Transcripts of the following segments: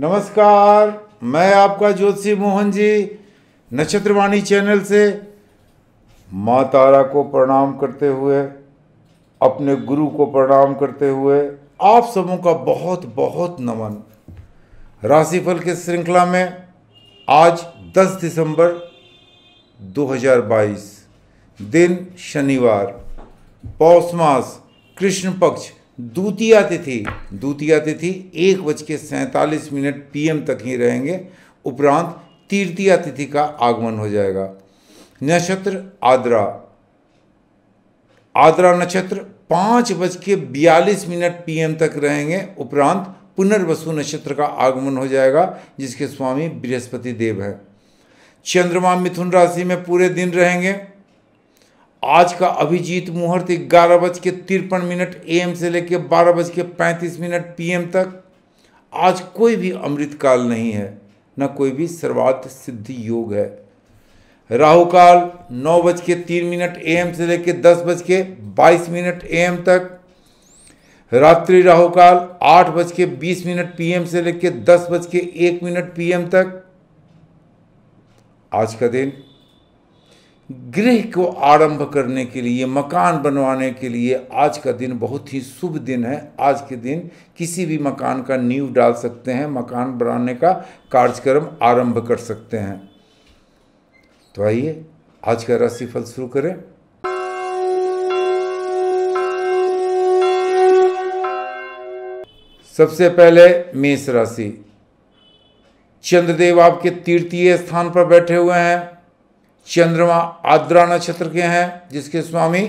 नमस्कार मैं आपका ज्योतिषी मोहन जी नक्षत्रवाणी चैनल से माँ तारा को प्रणाम करते हुए अपने गुरु को प्रणाम करते हुए आप सबों का बहुत बहुत नमन राशिफल के श्रृंखला में आज 10 दिसंबर 2022 दिन शनिवार पौष मास कृष्ण पक्ष द्वितीय तिथि द्वितीय तिथि एक बज के सैंतालीस मिनट पीएम तक ही रहेंगे उपरांत तृतीया तिथि का आगमन हो जाएगा नक्षत्र आद्रा आद्रा नक्षत्र पाँच बज के बयालीस मिनट पीएम तक रहेंगे उपरांत पुनर्वसु नक्षत्र का आगमन हो जाएगा जिसके स्वामी बृहस्पति देव हैं चंद्रमा मिथुन राशि में पूरे दिन रहेंगे आज का अभिजीत मुहूर्त ग्यारह बज के तिरपन मिनट एम से लेकर बारह बज के पैंतीस मिनट पीएम तक आज कोई भी अमृतकाल नहीं है न कोई भी सर्वाध सिद्धि योग है राहु काल नौ बज के तीन मिनट एम से लेकर दस बज के बाईस मिनट एम तक रात्रि राहु काल आठ बज के बीस मिनट पीएम से लेकर दस बज के एक मिनट पीएम तक आज का दिन गृह को आरंभ करने के लिए मकान बनवाने के लिए आज का दिन बहुत ही शुभ दिन है आज के दिन किसी भी मकान का नींव डाल सकते हैं मकान बनाने का कार्यक्रम आरंभ कर सकते हैं तो आइए आज का राशिफल शुरू करें सबसे पहले मेष राशि चंद्रदेव आपके तृतीय स्थान पर बैठे हुए हैं चंद्रमा आद्रा नक्षत्र के हैं जिसके स्वामी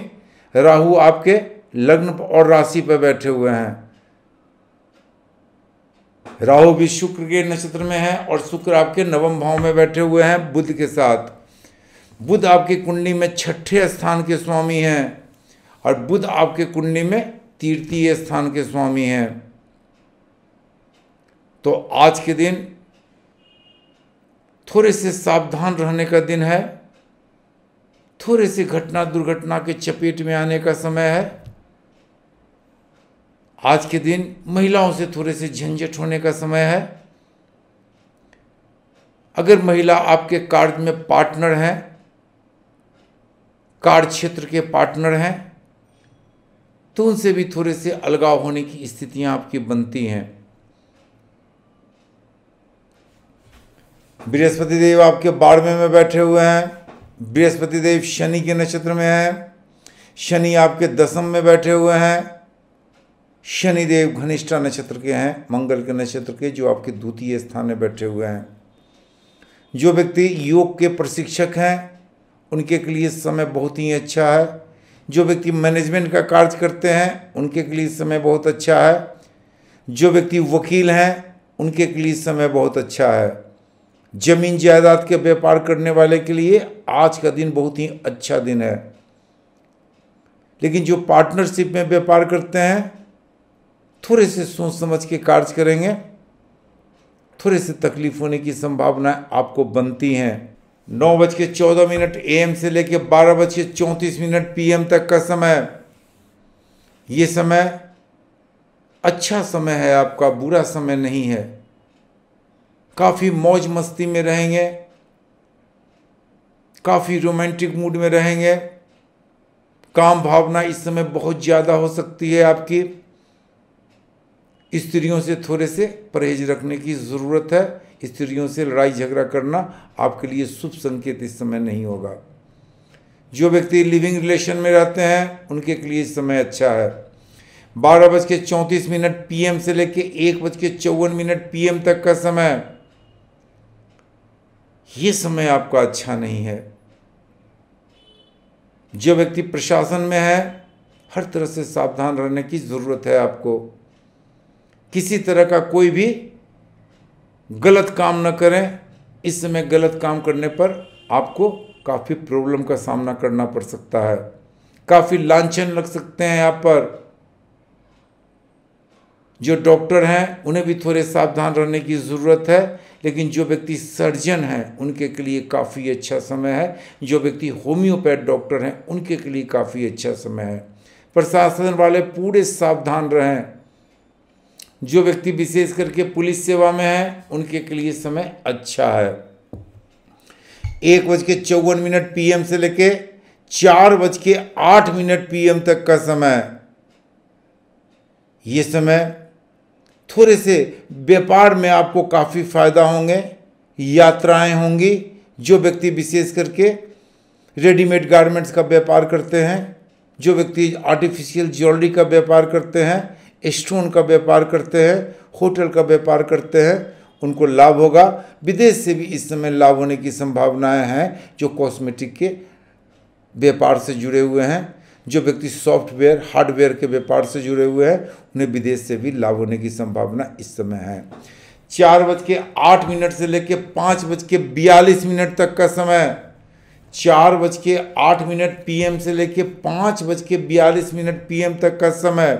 राहु आपके लग्न और राशि पर बैठे हुए हैं राहु भी शुक्र के नक्षत्र में है और शुक्र आपके नवम भाव में बैठे हुए हैं बुद्ध के साथ बुद्ध आपकी कुंडली में छठे स्थान के स्वामी हैं और बुद्ध आपके कुंडली में तीर्थीय स्थान के स्वामी हैं तो आज के दिन थोड़े से सावधान रहने का दिन है थोड़े से घटना दुर्घटना के चपेट में आने का समय है आज के दिन महिलाओं से थोड़े से झंझट होने का समय है अगर महिला आपके कार्य में पार्टनर हैं कार्य क्षेत्र के पार्टनर हैं तो उनसे भी थोड़े से अलगाव होने की स्थितियां आपकी बनती हैं बृहस्पति देव आपके बारहवें में बैठे हुए हैं बृहस्पति देव शनि के नक्षत्र में है शनि आपके दसम में बैठे हुए हैं शनि देव घनिष्ठा नक्षत्र के हैं मंगल के नक्षत्र के जो आपके द्वितीय स्थान में बैठे हुए हैं जो व्यक्ति योग के प्रशिक्षक हैं उनके के लिए समय बहुत ही अच्छा है जो व्यक्ति मैनेजमेंट का कार्य करते हैं उनके के लिए समय बहुत अच्छा है जो व्यक्ति वकील हैं उनके के लिए समय बहुत अच्छा है जमीन जायदाद के व्यापार करने वाले के लिए आज का दिन बहुत ही अच्छा दिन है लेकिन जो पार्टनरशिप में व्यापार करते हैं थोड़े से सोच समझ के कार्य करेंगे थोड़े से तकलीफ होने की संभावनाएं आपको बनती हैं नौ बज के चौदह मिनट एम से लेकर बारह बज के चौंतीस मिनट एम तक का समय ये समय अच्छा समय है आपका बुरा समय नहीं है काफ़ी मौज मस्ती में रहेंगे काफ़ी रोमांटिक मूड में रहेंगे काम भावना इस समय बहुत ज़्यादा हो सकती है आपकी स्त्रियों से थोड़े से परहेज रखने की ज़रूरत है स्त्रियों से लड़ाई झगड़ा करना आपके लिए शुभ संकेत इस समय नहीं होगा जो व्यक्ति लिविंग रिलेशन में रहते हैं उनके लिए समय अच्छा है बारह बज के चौंतीस मिनट पीएम से लेकर एक बज के चौवन मिनट पीएम तक का समय ये समय आपका अच्छा नहीं है जो व्यक्ति प्रशासन में है हर तरह से सावधान रहने की ज़रूरत है आपको किसी तरह का कोई भी गलत काम न करें इस समय गलत काम करने पर आपको काफ़ी प्रॉब्लम का सामना करना पड़ सकता है काफ़ी लांछन लग सकते हैं आप पर जो डॉक्टर हैं उन्हें भी थोड़े सावधान रहने की ज़रूरत है लेकिन जो व्यक्ति सर्जन है उनके के लिए काफ़ी अच्छा समय है जो व्यक्ति होम्योपैथ डॉक्टर हैं उनके के लिए काफ़ी अच्छा समय है प्रशासन वाले पूरे सावधान रहें जो व्यक्ति विशेष करके पुलिस सेवा में है उनके के लिए समय अच्छा है एक बज के चौवन मिनट पीएम से लेके चार बज के आठ मिनट पीएम तक का समय ये समय थोड़े से व्यापार में आपको काफ़ी फायदा होंगे यात्राएं होंगी जो व्यक्ति विशेष करके रेडीमेड गारमेंट्स का व्यापार करते हैं जो व्यक्ति आर्टिफिशियल ज्वेलरी का व्यापार करते हैं स्टोन का व्यापार करते हैं होटल का व्यापार करते हैं उनको लाभ होगा विदेश से भी इस समय लाभ होने की संभावनाएं हैं जो कॉस्मेटिक के व्यापार से जुड़े हुए हैं जो व्यक्ति सॉफ्टवेयर हार्डवेयर के व्यापार से जुड़े हुए हैं उन्हें विदेश से भी लाभ होने की संभावना इस समय है चार बज के आठ मिनट से लेकर पाँच बज के बयालीस मिनट तक का समय चार बज के आठ मिनट पीएम से लेकर पाँच बज के बयालीस मिनट पीएम तक का समय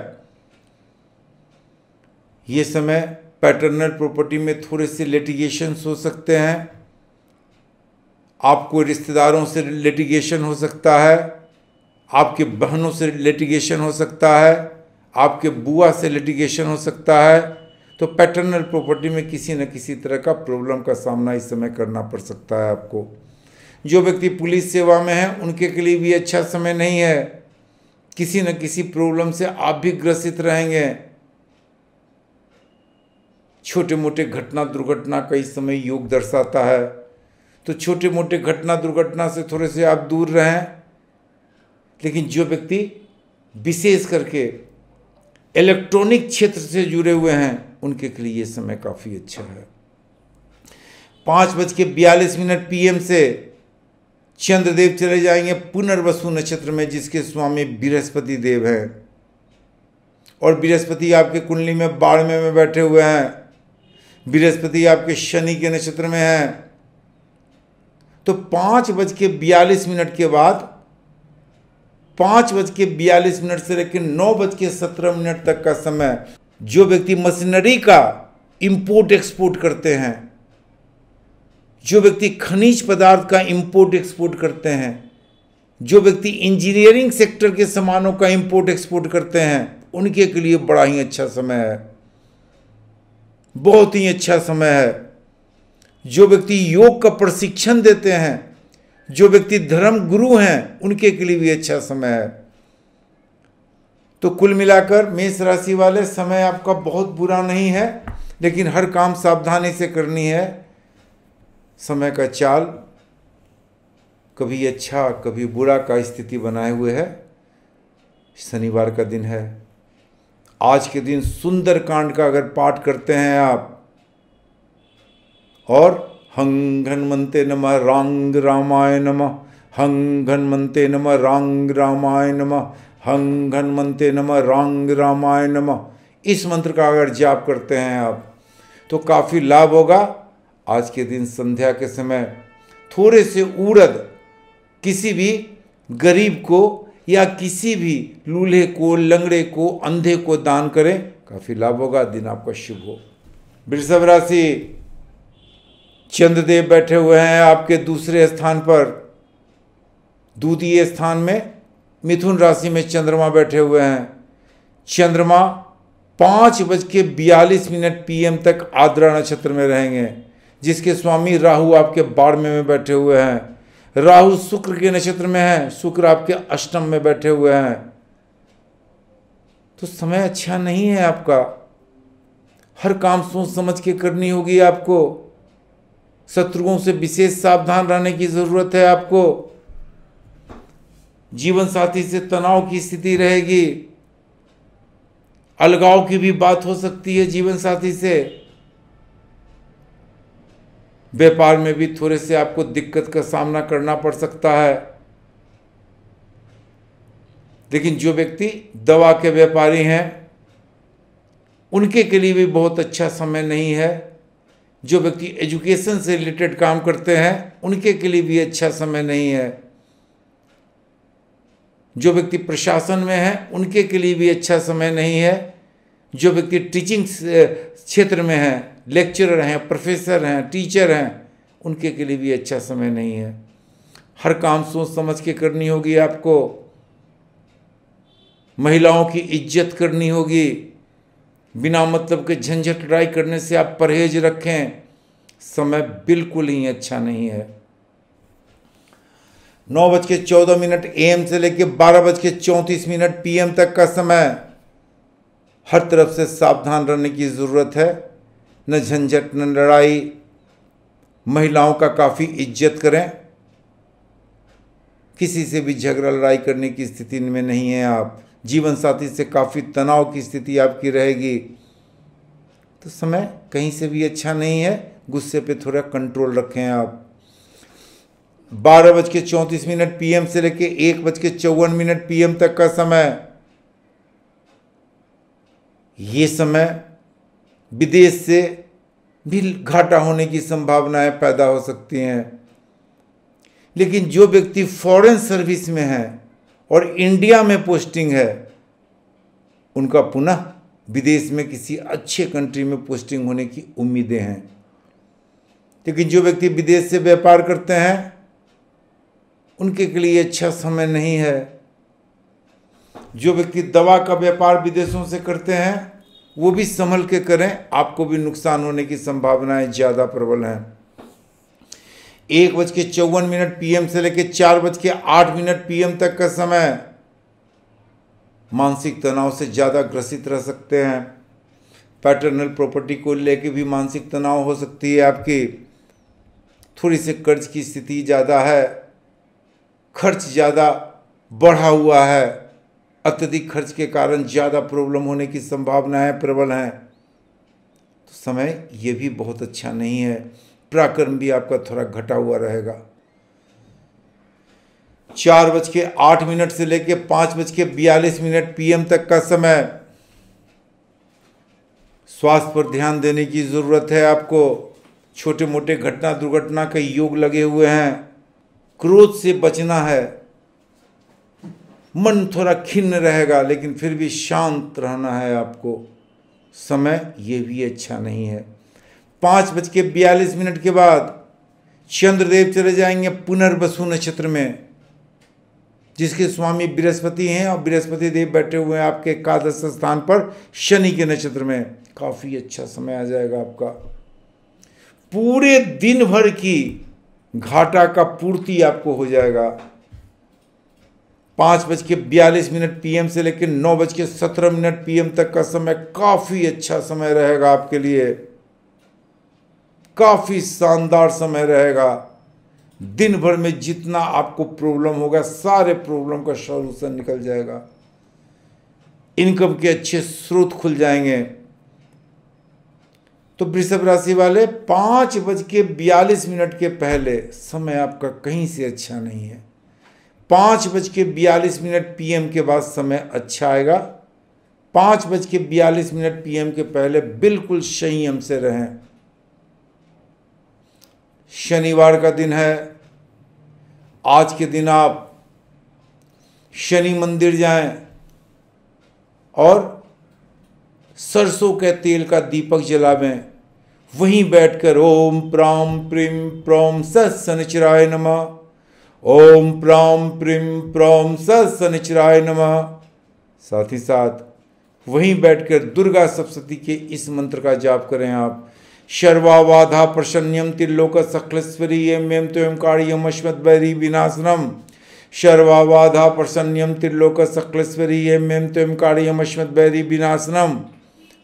ये समय पैटर्नल प्रॉपर्टी में थोड़े से लेटिगेशन हो सकते हैं आपको रिश्तेदारों से लिटिगेशन हो सकता है आपके बहनों से लिटिगेशन हो सकता है आपके बुआ से लिटिगेशन हो सकता है तो पैटर्नल प्रॉपर्टी में किसी न किसी तरह का प्रॉब्लम का सामना इस समय करना पड़ सकता है आपको जो व्यक्ति पुलिस सेवा में है उनके के लिए भी अच्छा समय नहीं है किसी न किसी प्रॉब्लम से आप भी ग्रसित रहेंगे छोटे मोटे घटना दुर्घटना का इस समय योग दर्शाता है तो छोटे मोटे घटना दुर्घटना से थोड़े से आप दूर रहें लेकिन जो व्यक्ति विशेष करके इलेक्ट्रॉनिक क्षेत्र से जुड़े हुए हैं उनके लिए ये समय काफ़ी अच्छा है पाँच बज के बयालीस मिनट पीएम से चंद्रदेव चले जाएंगे पुनर्वसु नक्षत्र में जिसके स्वामी बृहस्पति देव हैं और बृहस्पति आपके कुंडली में बाड़मे में बैठे हुए हैं बृहस्पति आपके शनि के नक्षत्र में हैं तो पाँच बज के बयालीस मिनट के बाद पाँच बज के बयालीस मिनट से लेकर नौ बज के सत्रह मिनट तक का समय जो व्यक्ति मशीनरी का इंपोर्ट एक्सपोर्ट करते हैं जो व्यक्ति खनिज पदार्थ का इंपोर्ट एक्सपोर्ट करते हैं जो व्यक्ति इंजीनियरिंग सेक्टर के सामानों का इम्पोर्ट एक्सपोर्ट करते हैं उनके के लिए बड़ा ही अच्छा समय है बहुत ही अच्छा समय है जो व्यक्ति योग का प्रशिक्षण देते हैं जो व्यक्ति धर्म गुरु हैं उनके के लिए भी अच्छा समय है तो कुल मिलाकर मेष राशि वाले समय आपका बहुत बुरा नहीं है लेकिन हर काम सावधानी से करनी है समय का चाल कभी अच्छा कभी बुरा का स्थिति बनाए हुए है शनिवार का दिन है आज के दिन सुंदर कांड का अगर पाठ करते हैं आप और हं घनमन्ते नम रांग रामाय नम हं घनमन्ते नम रांग रामाय नम हं घनमन्ते नम रांग रामाय नम इस मंत्र का अगर जाप करते हैं आप तो काफ़ी लाभ होगा आज के दिन संध्या के समय थोड़े से उड़द किसी भी गरीब को या किसी भी लूल्हे को लंगड़े को अंधे को दान करें काफ़ी लाभ होगा दिन आपका शुभ हो वृषभ राशि चंद्रदेव बैठे हुए हैं आपके दूसरे स्थान पर द्वितीय स्थान में मिथुन राशि में चंद्रमा बैठे हुए हैं चंद्रमा पाँच बज के बयालीस मिनट पीएम तक आद्रा नक्षत्र में रहेंगे जिसके स्वामी राहु आपके बाड़मे में बैठे हुए हैं राहु शुक्र के नक्षत्र में है शुक्र आपके अष्टम में बैठे हुए हैं तो समय अच्छा नहीं है आपका हर काम सोच समझ के करनी होगी आपको शत्रुओं से विशेष सावधान रहने की ज़रूरत है आपको जीवन साथी से तनाव की स्थिति रहेगी अलगाव की भी बात हो सकती है जीवन साथी से व्यापार में भी थोड़े से आपको दिक्कत का सामना करना पड़ सकता है लेकिन जो व्यक्ति दवा के व्यापारी हैं उनके के लिए भी बहुत अच्छा समय नहीं है जो व्यक्ति एजुकेशन से रिलेटेड काम करते हैं उनके के लिए भी अच्छा समय नहीं है जो व्यक्ति प्रशासन में है उनके के लिए भी अच्छा समय नहीं है जो व्यक्ति टीचिंग क्षेत्र में हैं लेक्चरर हैं प्रोफेसर हैं टीचर हैं उनके के लिए भी अच्छा समय नहीं है हर काम सोच समझ के करनी होगी आपको महिलाओं की इज्जत करनी होगी बिना मतलब के झंझट लड़ाई करने से आप परहेज रखें समय बिल्कुल ही अच्छा नहीं है नौ बज के चौदह मिनट एम से लेकर बारह बज के चौंतीस मिनट पीएम तक का समय हर तरफ से सावधान रहने की ज़रूरत है न झंझट न लड़ाई महिलाओं का काफ़ी इज्जत करें किसी से भी झगड़ा लड़ाई करने की स्थिति में नहीं है आप जीवन साथी से काफ़ी तनाव की स्थिति आपकी रहेगी तो समय कहीं से भी अच्छा नहीं है गुस्से पे थोड़ा कंट्रोल रखें आप बारह बज के चौंतीस मिनट पीएम से लेके एक बज के चौवन मिनट पीएम तक का समय ये समय विदेश से भी घाटा होने की संभावनाएं पैदा हो सकती हैं लेकिन जो व्यक्ति फॉरेन सर्विस में है और इंडिया में पोस्टिंग है उनका पुनः विदेश में किसी अच्छे कंट्री में पोस्टिंग होने की उम्मीदें हैं लेकिन जो व्यक्ति विदेश से व्यापार करते हैं उनके के लिए अच्छा समय नहीं है जो व्यक्ति दवा का व्यापार विदेशों से करते हैं वो भी संभल के करें आपको भी नुकसान होने की संभावनाएं ज़्यादा प्रबल हैं एक बज के चौवन मिनट पीएम से लेकर चार बज के आठ मिनट पीएम तक का समय मानसिक तनाव से ज़्यादा ग्रसित रह सकते हैं पैटर्नल प्रॉपर्टी को लेकर भी मानसिक तनाव हो सकती है आपकी थोड़ी सी कर्ज की स्थिति ज़्यादा है खर्च ज़्यादा बढ़ा हुआ है अत्यधिक खर्च के कारण ज़्यादा प्रॉब्लम होने की संभावनाएं प्रबल हैं तो समय ये भी बहुत अच्छा नहीं है पराक्रम भी आपका थोड़ा घटा हुआ रहेगा चार बज के आठ मिनट से लेकर पांच बज के बयालीस मिनट पीएम तक का समय स्वास्थ्य पर ध्यान देने की ज़रूरत है आपको छोटे मोटे घटना दुर्घटना के योग लगे हुए हैं क्रोध से बचना है मन थोड़ा खिन्न रहेगा लेकिन फिर भी शांत रहना है आपको समय ये भी अच्छा नहीं है पाँच बज के बयालीस मिनट के बाद चंद्रदेव चले जाएंगे पुनर्वसु नक्षत्र में जिसके स्वामी बृहस्पति हैं और बृहस्पति देव बैठे हुए हैं आपके एकादश स्थान पर शनि के नक्षत्र में काफ़ी अच्छा समय आ जाएगा आपका पूरे दिन भर की घाटा का पूर्ति आपको हो जाएगा पाँच बज के बयालीस मिनट पीएम से लेकर नौ बज के सत्रह मिनट पीएम तक का समय काफ़ी अच्छा समय रहेगा आपके लिए काफ़ी शानदार समय रहेगा दिन भर में जितना आपको प्रॉब्लम होगा सारे प्रॉब्लम का सॉल्यूशन निकल जाएगा इनकम के अच्छे स्रोत खुल जाएंगे तो वृषभ राशि वाले पाँच बज के बयालीस मिनट के पहले समय आपका कहीं से अच्छा नहीं है पाँच बज के बयालीस मिनट पीएम के बाद समय अच्छा आएगा पाँच बज के बयालीस मिनट पीएम के पहले बिल्कुल संयम से रहें शनिवार का दिन है आज के दिन आप शनि मंदिर जाएं और सरसों के तेल का दीपक जलावें वहीं बैठकर ओम प्राम प्रिम प्रोम सनचराय नम ओम प्राम प्रिम प्रोम सनचराय नम साथ ही साथ वहीं बैठकर दुर्गा सप्तती के इस मंत्र का जाप करें आप शर्वाधा प्रसन्नम त्रिलोक सखलस्वरी एम एम त्वयं कार्यम अश्मद्वरी विनाशनम शर्वाधा प्रसन्नम त्रिलोक सखलस्वरी एम एम त्वयं कार्यम अश्मद्वैरी विनाशनम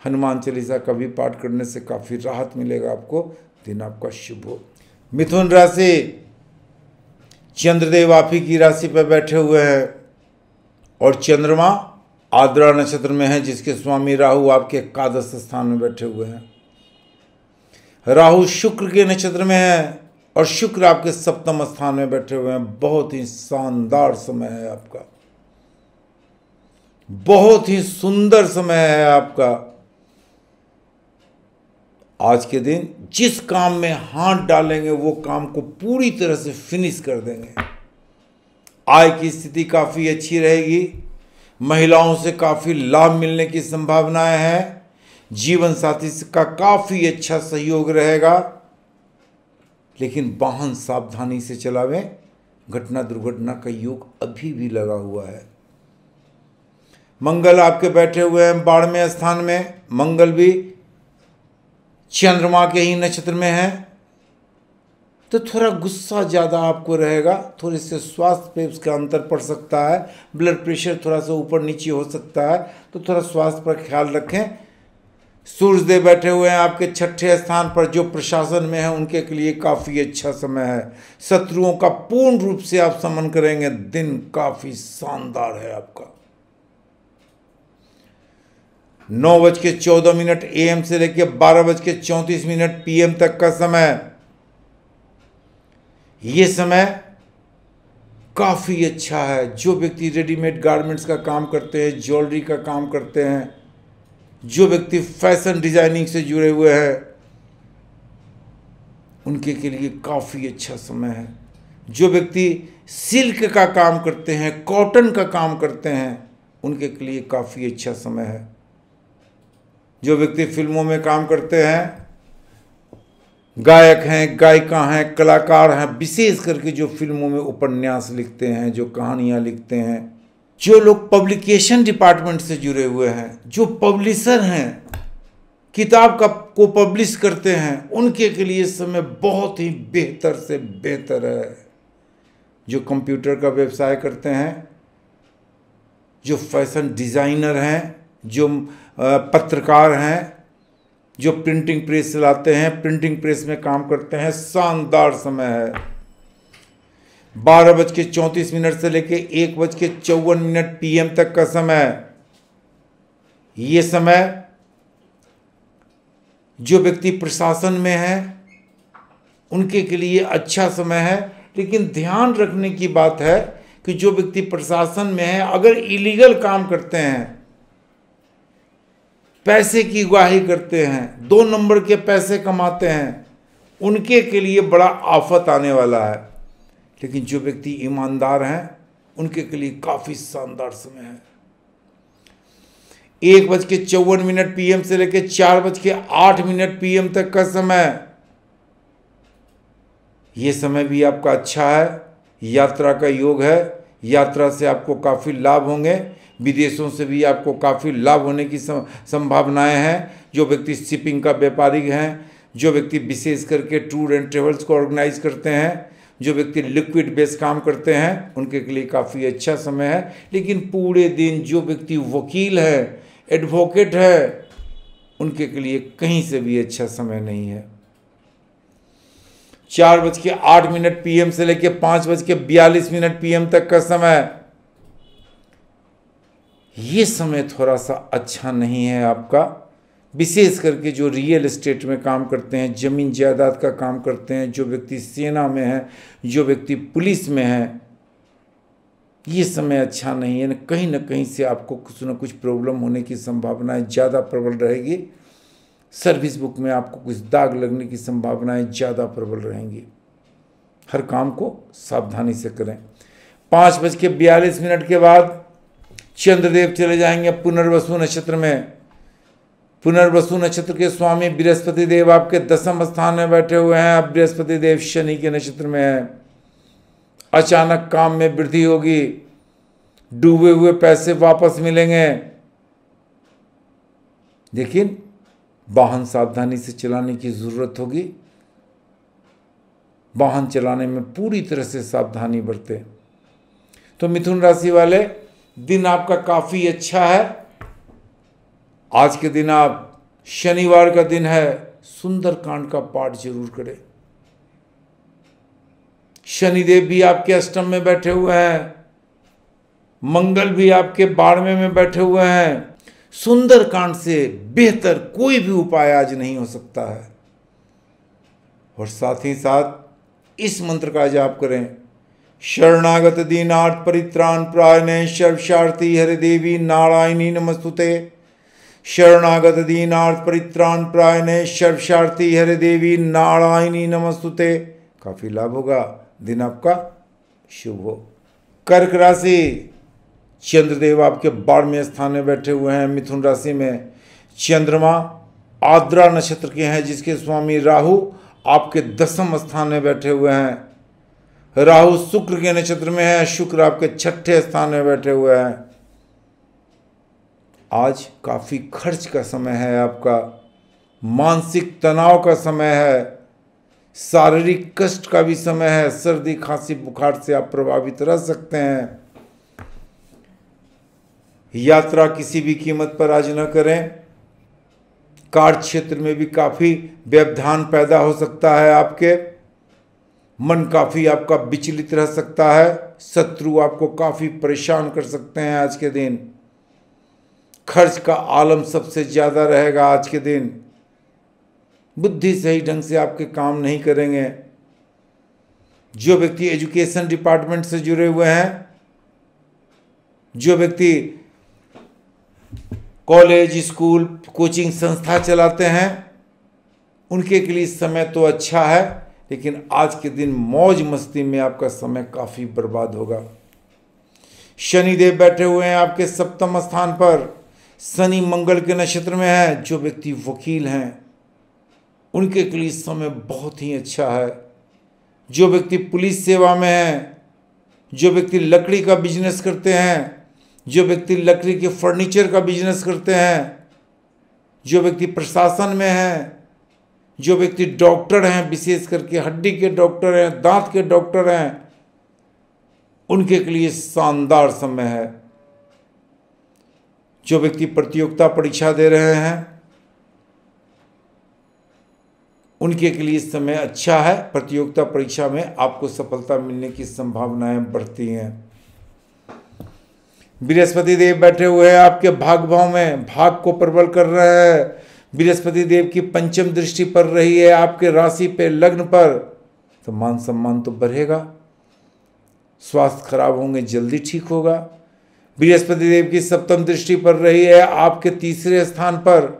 हनुमान चालीसा का भी पाठ करने से काफ़ी राहत मिलेगा आपको दिन आपका शुभ हो मिथुन राशि चंद्रदेव आप ही की राशि पर बैठे हुए हैं और चंद्रमा आद्रा नक्षत्र में है जिसके स्वामी राहु आपके एकादश स्थान में बैठे हुए हैं राहु शुक्र के नक्षत्र में है और शुक्र आपके सप्तम स्थान में बैठे हुए हैं बहुत ही शानदार समय है आपका बहुत ही सुंदर समय है आपका आज के दिन जिस काम में हाथ डालेंगे वो काम को पूरी तरह से फिनिश कर देंगे आय की स्थिति काफ़ी अच्छी रहेगी महिलाओं से काफ़ी लाभ मिलने की संभावनाएं हैं जीवन साथी का काफ़ी अच्छा सहयोग रहेगा लेकिन वाहन सावधानी से चलावें घटना दुर्घटना का योग अभी भी लगा हुआ है मंगल आपके बैठे हुए हैं बाड़में स्थान में मंगल भी चंद्रमा के ही नक्षत्र में है तो थोड़ा गुस्सा ज़्यादा आपको रहेगा थोड़े से स्वास्थ्य पे उसका अंतर पड़ सकता है ब्लड प्रेशर थोड़ा सा ऊपर नीचे हो सकता है तो थोड़ा स्वास्थ्य पर ख्याल रखें सूर्यदेव बैठे हुए हैं आपके छठे स्थान पर जो प्रशासन में है उनके लिए काफ़ी अच्छा समय है शत्रुओं का पूर्ण रूप से आप समन करेंगे दिन काफ़ी शानदार है आपका नौ बज के चौदह मिनट ए से लेकर बारह बज के चौंतीस मिनट पीएम तक का समय ये समय काफ़ी अच्छा है जो व्यक्ति रेडीमेड गारमेंट्स का काम करते हैं ज्वेलरी का काम करते हैं जो व्यक्ति फैशन डिजाइनिंग से जुड़े हुए हैं उनके के लिए काफ़ी अच्छा समय है जो व्यक्ति सिल्क का काम करते हैं कॉटन का काम करते हैं उनके के लिए काफ़ी अच्छा समय है जो व्यक्ति फिल्मों में काम करते हैं गायक हैं गायिका हैं कलाकार हैं विशेष करके जो फिल्मों में उपन्यास लिखते हैं जो कहानियाँ लिखते हैं जो लोग पब्लिकेशन डिपार्टमेंट से जुड़े हुए हैं जो पब्लिशर हैं किताब का को पब्लिश करते हैं उनके के लिए समय बहुत ही बेहतर से बेहतर है जो कंप्यूटर का व्यवसाय करते हैं जो फैशन डिज़ाइनर हैं जो पत्रकार हैं जो प्रिंटिंग प्रेस चलाते हैं प्रिंटिंग प्रेस में काम करते हैं शानदार समय है बारह बज के चौंतीस मिनट से लेकर एक बज के चौवन मिनट पीएम तक का समय ये समय जो व्यक्ति प्रशासन में है उनके के लिए अच्छा समय है लेकिन ध्यान रखने की बात है कि जो व्यक्ति प्रशासन में है अगर इलीगल काम करते हैं पैसे की गवाही करते हैं दो नंबर के पैसे कमाते हैं उनके के लिए बड़ा आफत आने वाला है लेकिन जो व्यक्ति ईमानदार हैं उनके के लिए काफ़ी शानदार समय है एक बज के चौवन मिनट पीएम से लेकर चार बज के आठ मिनट पीएम तक का समय यह समय भी आपका अच्छा है यात्रा का योग है यात्रा से आपको काफ़ी लाभ होंगे विदेशों से भी आपको काफ़ी लाभ होने की संभावनाएं हैं जो व्यक्ति शिपिंग का व्यापारी हैं जो व्यक्ति विशेष करके टूर एंड ट्रेवल्स को ऑर्गेनाइज करते हैं जो व्यक्ति लिक्विड बेस काम करते हैं उनके लिए काफ़ी अच्छा समय है लेकिन पूरे दिन जो व्यक्ति वकील है एडवोकेट है उनके लिए कहीं से भी अच्छा समय नहीं है चार बज के आठ मिनट पीएम से लेकर पांच बज के बयालीस मिनट पीएम तक का समय यह समय थोड़ा सा अच्छा नहीं है आपका विशेष करके जो रियल इस्टेट में काम करते हैं ज़मीन जायदाद का काम करते हैं जो व्यक्ति सेना में है जो व्यक्ति पुलिस में है ये समय अच्छा नहीं है कहीं ना कहीं से आपको कुछ ना कुछ प्रॉब्लम होने की संभावनाएं ज़्यादा प्रबल रहेगी सर्विस बुक में आपको कुछ दाग लगने की संभावनाएं ज़्यादा प्रबल रहेंगी हर काम को सावधानी से करें पाँच बज के बयालीस मिनट के बाद चंद्रदेव चले जाएंगे पुनर्वसु नक्षत्र में पुनर्वसु नक्षत्र के स्वामी बृहस्पति देव आपके दसम स्थान में बैठे हुए हैं अब बृहस्पति देव शनि के नक्षत्र में है अचानक काम में वृद्धि होगी डूबे हुए पैसे वापस मिलेंगे लेकिन वाहन सावधानी से चलाने की ज़रूरत होगी वाहन चलाने में पूरी तरह से सावधानी बरते तो मिथुन राशि वाले दिन आपका काफ़ी अच्छा है आज के दिन आप शनिवार का दिन है सुंदर कांड का पाठ जरूर करें शनिदेव भी आपके अष्टम में बैठे हुए हैं मंगल भी आपके बारहवें में बैठे हुए हैं सुंदर कांड से बेहतर कोई भी उपाय आज नहीं हो सकता है और साथ ही साथ इस मंत्र का जाप करें शरणागत दीनाथ परित्राण प्रायण शर्वशार्थी हरिदेवी नारायणी नमस्तुते शरणागत दीनार्थ परित्राण प्रायण शर्वशार्थी हरे देवी नारायणी नमस्तुते काफ़ी लाभ होगा दिन आपका शुभ हो कर्क राशि चंद्रदेव आपके बारहवें स्थान में बैठे हुए हैं मिथुन राशि में चंद्रमा आद्रा नक्षत्र के हैं जिसके स्वामी राहु आपके दसम स्थान में बैठे हुए हैं राहु शुक्र के नक्षत्र में है शुक्र आपके छठे स्थान में बैठे हुए हैं आज काफ़ी खर्च का समय है आपका मानसिक तनाव का समय है शारीरिक कष्ट का भी समय है सर्दी खांसी बुखार से आप प्रभावित रह सकते हैं यात्रा किसी भी कीमत पर आज न करें कार्य क्षेत्र में भी काफ़ी व्यवधान पैदा हो सकता है आपके मन काफ़ी आपका विचलित रह सकता है शत्रु आपको काफ़ी परेशान कर सकते हैं आज के दिन खर्च का आलम सबसे ज़्यादा रहेगा आज के दिन बुद्धि सही ढंग से आपके काम नहीं करेंगे जो व्यक्ति एजुकेशन डिपार्टमेंट से जुड़े हुए हैं जो व्यक्ति कॉलेज स्कूल कोचिंग संस्था चलाते हैं उनके के लिए समय तो अच्छा है लेकिन आज के दिन मौज मस्ती में आपका समय काफ़ी बर्बाद होगा शनिदेव बैठे हुए हैं आपके सप्तम स्थान पर शनि मंगल के नक्षत्र में है जो व्यक्ति वकील हैं उनके लिए समय बहुत ही अच्छा है जो व्यक्ति पुलिस सेवा में है जो व्यक्ति लकड़ी का बिजनेस करते हैं जो व्यक्ति लकड़ी के फर्नीचर का बिजनेस करते हैं जो व्यक्ति प्रशासन में है जो व्यक्ति डॉक्टर हैं विशेष करके हड्डी के डॉक्टर हैं दांत के डॉक्टर हैं उनके लिए शानदार समय है जो व्यक्ति प्रतियोगिता परीक्षा दे रहे हैं उनके के लिए इस समय अच्छा है प्रतियोगिता परीक्षा में आपको सफलता मिलने की संभावनाएं बढ़ती हैं बृहस्पति देव बैठे हुए हैं आपके भाग भाव में भाग को प्रबल कर रहे हैं बृहस्पति देव की पंचम दृष्टि पर रही है आपके राशि पे लग्न पर तो मान सम्मान तो बढ़ेगा स्वास्थ्य खराब होंगे जल्दी ठीक होगा बृहस्पति देव की सप्तम दृष्टि पड़ रही है आपके तीसरे स्थान पर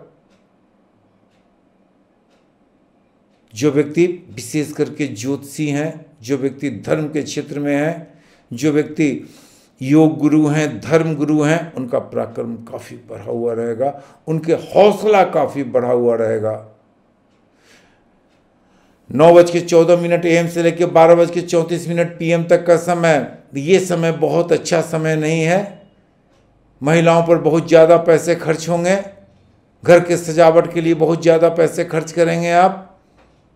जो व्यक्ति विशेष करके ज्योतिषी हैं जो व्यक्ति धर्म के क्षेत्र में है जो व्यक्ति योग गुरु हैं धर्म गुरु हैं उनका पराक्रम काफ़ी बढ़ा हुआ रहेगा उनके हौसला काफ़ी बढ़ा हुआ रहेगा नौ बज के चौदह मिनट एम से लेकर बारह बज के चौंतीस मिनट पीएम तक का समय ये समय बहुत अच्छा समय नहीं है महिलाओं पर बहुत ज़्यादा पैसे खर्च होंगे घर के सजावट के लिए बहुत ज़्यादा पैसे खर्च करेंगे आप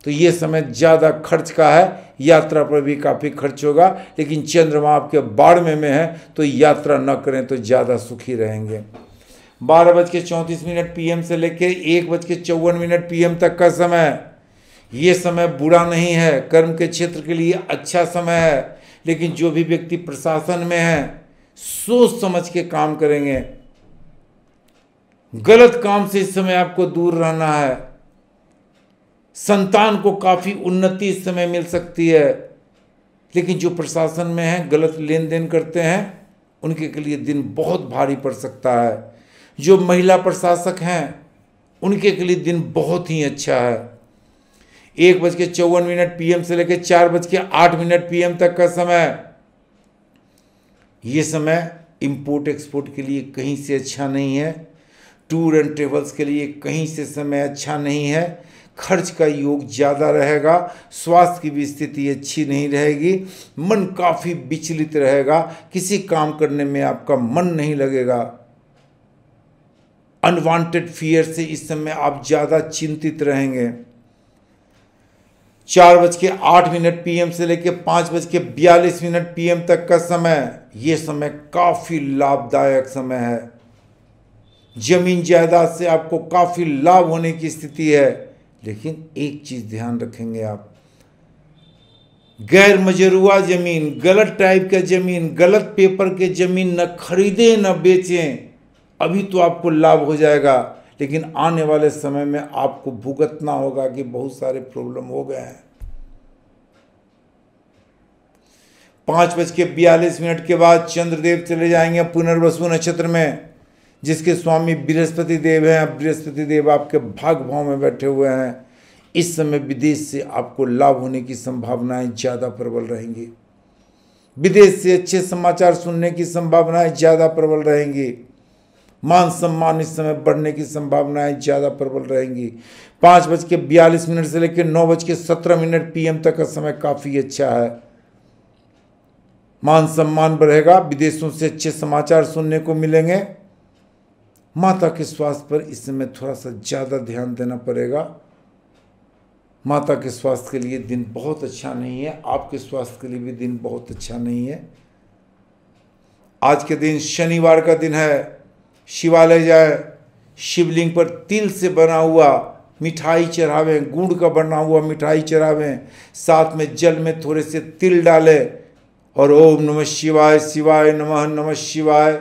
तो ये समय ज़्यादा खर्च का है यात्रा पर भी काफ़ी खर्च होगा लेकिन चंद्रमा आपके बाढ़ में में है तो यात्रा न करें तो ज़्यादा सुखी रहेंगे बारह बज के चौंतीस मिनट पीएम से लेकर एक बज के चौवन मिनट पीएम तक का समय ये समय बुरा नहीं है कर्म के क्षेत्र के लिए अच्छा समय है लेकिन जो भी व्यक्ति प्रशासन में है सोच समझ के काम करेंगे गलत काम से इस समय आपको दूर रहना है संतान को काफ़ी उन्नति इस समय मिल सकती है लेकिन जो प्रशासन में है गलत लेन देन करते हैं उनके के लिए दिन बहुत भारी पड़ सकता है जो महिला प्रशासक हैं उनके के लिए दिन बहुत ही अच्छा है एक बज के चौवन मिनट पीएम से लेकर चार बज के आठ मिनट पीएम तक का समय ये समय इंपोर्ट एक्सपोर्ट के लिए कहीं से अच्छा नहीं है टूर एंड ट्रेवल्स के लिए कहीं से समय अच्छा नहीं है खर्च का योग ज़्यादा रहेगा स्वास्थ्य की भी स्थिति अच्छी नहीं रहेगी मन काफ़ी विचलित रहेगा किसी काम करने में आपका मन नहीं लगेगा अनवांटेड फियर से इस समय आप ज़्यादा चिंतित रहेंगे चार बज के आठ मिनट पीएम से लेकर पाँच बज के बयालीस मिनट पीएम तक का समय ये समय काफ़ी लाभदायक समय है जमीन जायदाद से आपको काफ़ी लाभ होने की स्थिति है लेकिन एक चीज़ ध्यान रखेंगे आप गैर मजरुआ ज़मीन गलत टाइप का ज़मीन गलत पेपर के ज़मीन न खरीदें न बेचें अभी तो आपको लाभ हो जाएगा लेकिन आने वाले समय में आपको भुगतना होगा कि बहुत सारे प्रॉब्लम हो गए हैं पांच बज के बयालीस मिनट के बाद चंद्रदेव चले जाएंगे पुनर्वसु नक्षत्र में जिसके स्वामी बृहस्पति देव हैं बृहस्पति देव आपके भाग भाव में बैठे हुए हैं इस समय विदेश से आपको लाभ होने की संभावनाएं ज़्यादा प्रबल रहेंगी विदेश से अच्छे समाचार सुनने की संभावनाएं ज़्यादा प्रबल रहेंगी मान सम्मान इस समय बढ़ने की संभावनाएं ज़्यादा प्रबल रहेंगी पाँच बज के बयालीस मिनट से लेकर नौ बज के सत्रह मिनट पीएम तक का समय काफ़ी अच्छा है मान सम्मान बढ़ेगा विदेशों से अच्छे समाचार सुनने को मिलेंगे माता के स्वास्थ्य पर इस समय थोड़ा सा ज़्यादा ध्यान देना पड़ेगा माता के स्वास्थ्य के लिए दिन बहुत अच्छा नहीं है आपके स्वास्थ्य के लिए भी दिन बहुत अच्छा नहीं है आज के दिन शनिवार का दिन है शिवालय जाए शिवलिंग पर तिल से बना हुआ मिठाई चढ़ावें गुड़ का बना हुआ मिठाई चढ़ावें साथ में जल में थोड़े से तिल डालें और ओम नमः शिवाय शिवाय नमः नमः शिवाय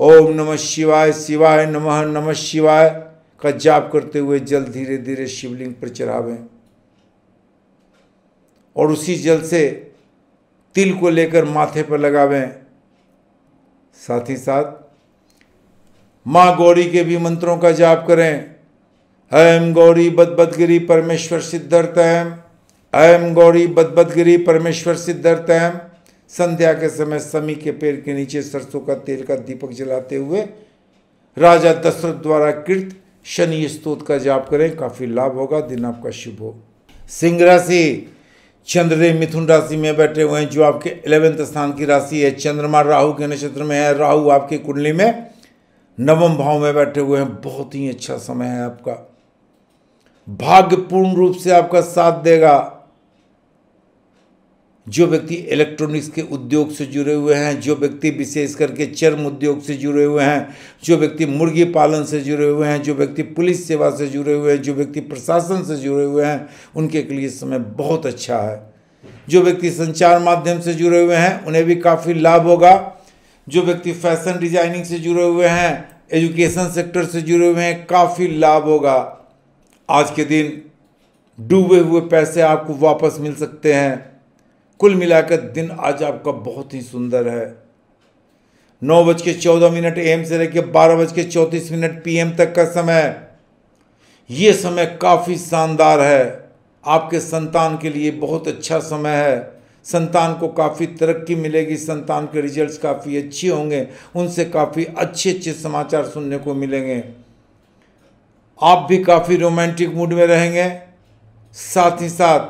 ओम नमः शिवाय शिवाय नमः नमः शिवाय का जाप करते हुए जल धीरे धीरे शिवलिंग पर चढ़ावें और उसी जल से तिल को लेकर माथे पर लगावें साथ ही साथ माँ गौरी के भी मंत्रों का जाप करें ऐम गौरी बदबदगिरी परमेश्वर सिद्धार्थम ऐम गौरी बदबदगिरी परमेश्वर सिद्धार्थम संध्या के समय समी के पेड़ के नीचे सरसों का तेल का दीपक जलाते हुए राजा दशरथ द्वारा कृत शनि स्तोत का जाप करें काफ़ी लाभ होगा दिन आपका शुभ हो सिंह राशि चंद्रदेव मिथुन राशि में बैठे हुए हैं जो आपके इलेवेंथ स्थान की राशि है चंद्रमा राहु के नक्षत्र में है राहु आपकी कुंडली में नवम भाव में बैठे हुए हैं बहुत ही अच्छा समय है आपका भाग्य पूर्ण रूप से आपका साथ देगा जो व्यक्ति इलेक्ट्रॉनिक्स के उद्योग से जुड़े हुए हैं जो व्यक्ति विशेष करके चर्म उद्योग से जुड़े हुए हैं जो व्यक्ति मुर्गी पालन से जुड़े हुए हैं जो व्यक्ति पुलिस सेवा से जुड़े हुए हैं जो व्यक्ति प्रशासन से जुड़े हुए हैं उनके लिए समय बहुत अच्छा है जो व्यक्ति संचार माध्यम से जुड़े हुए हैं उन्हें भी काफ़ी लाभ होगा जो व्यक्ति फैशन डिजाइनिंग से जुड़े हुए हैं एजुकेशन सेक्टर से जुड़े हुए हैं काफ़ी लाभ होगा आज के दिन डूबे हुए पैसे आपको वापस मिल सकते हैं कुल मिलाकर दिन आज आपका बहुत ही सुंदर है नौ बज के चौदह मिनट एम से लेकर बारह बज के चौंतीस मिनट पी तक का समय ये समय काफ़ी शानदार है आपके संतान के लिए बहुत अच्छा समय है संतान को काफ़ी तरक्की मिलेगी संतान के रिजल्ट्स काफ़ी अच्छे होंगे उनसे काफ़ी अच्छे अच्छे समाचार सुनने को मिलेंगे आप भी काफ़ी रोमांटिक मूड में रहेंगे साथ ही साथ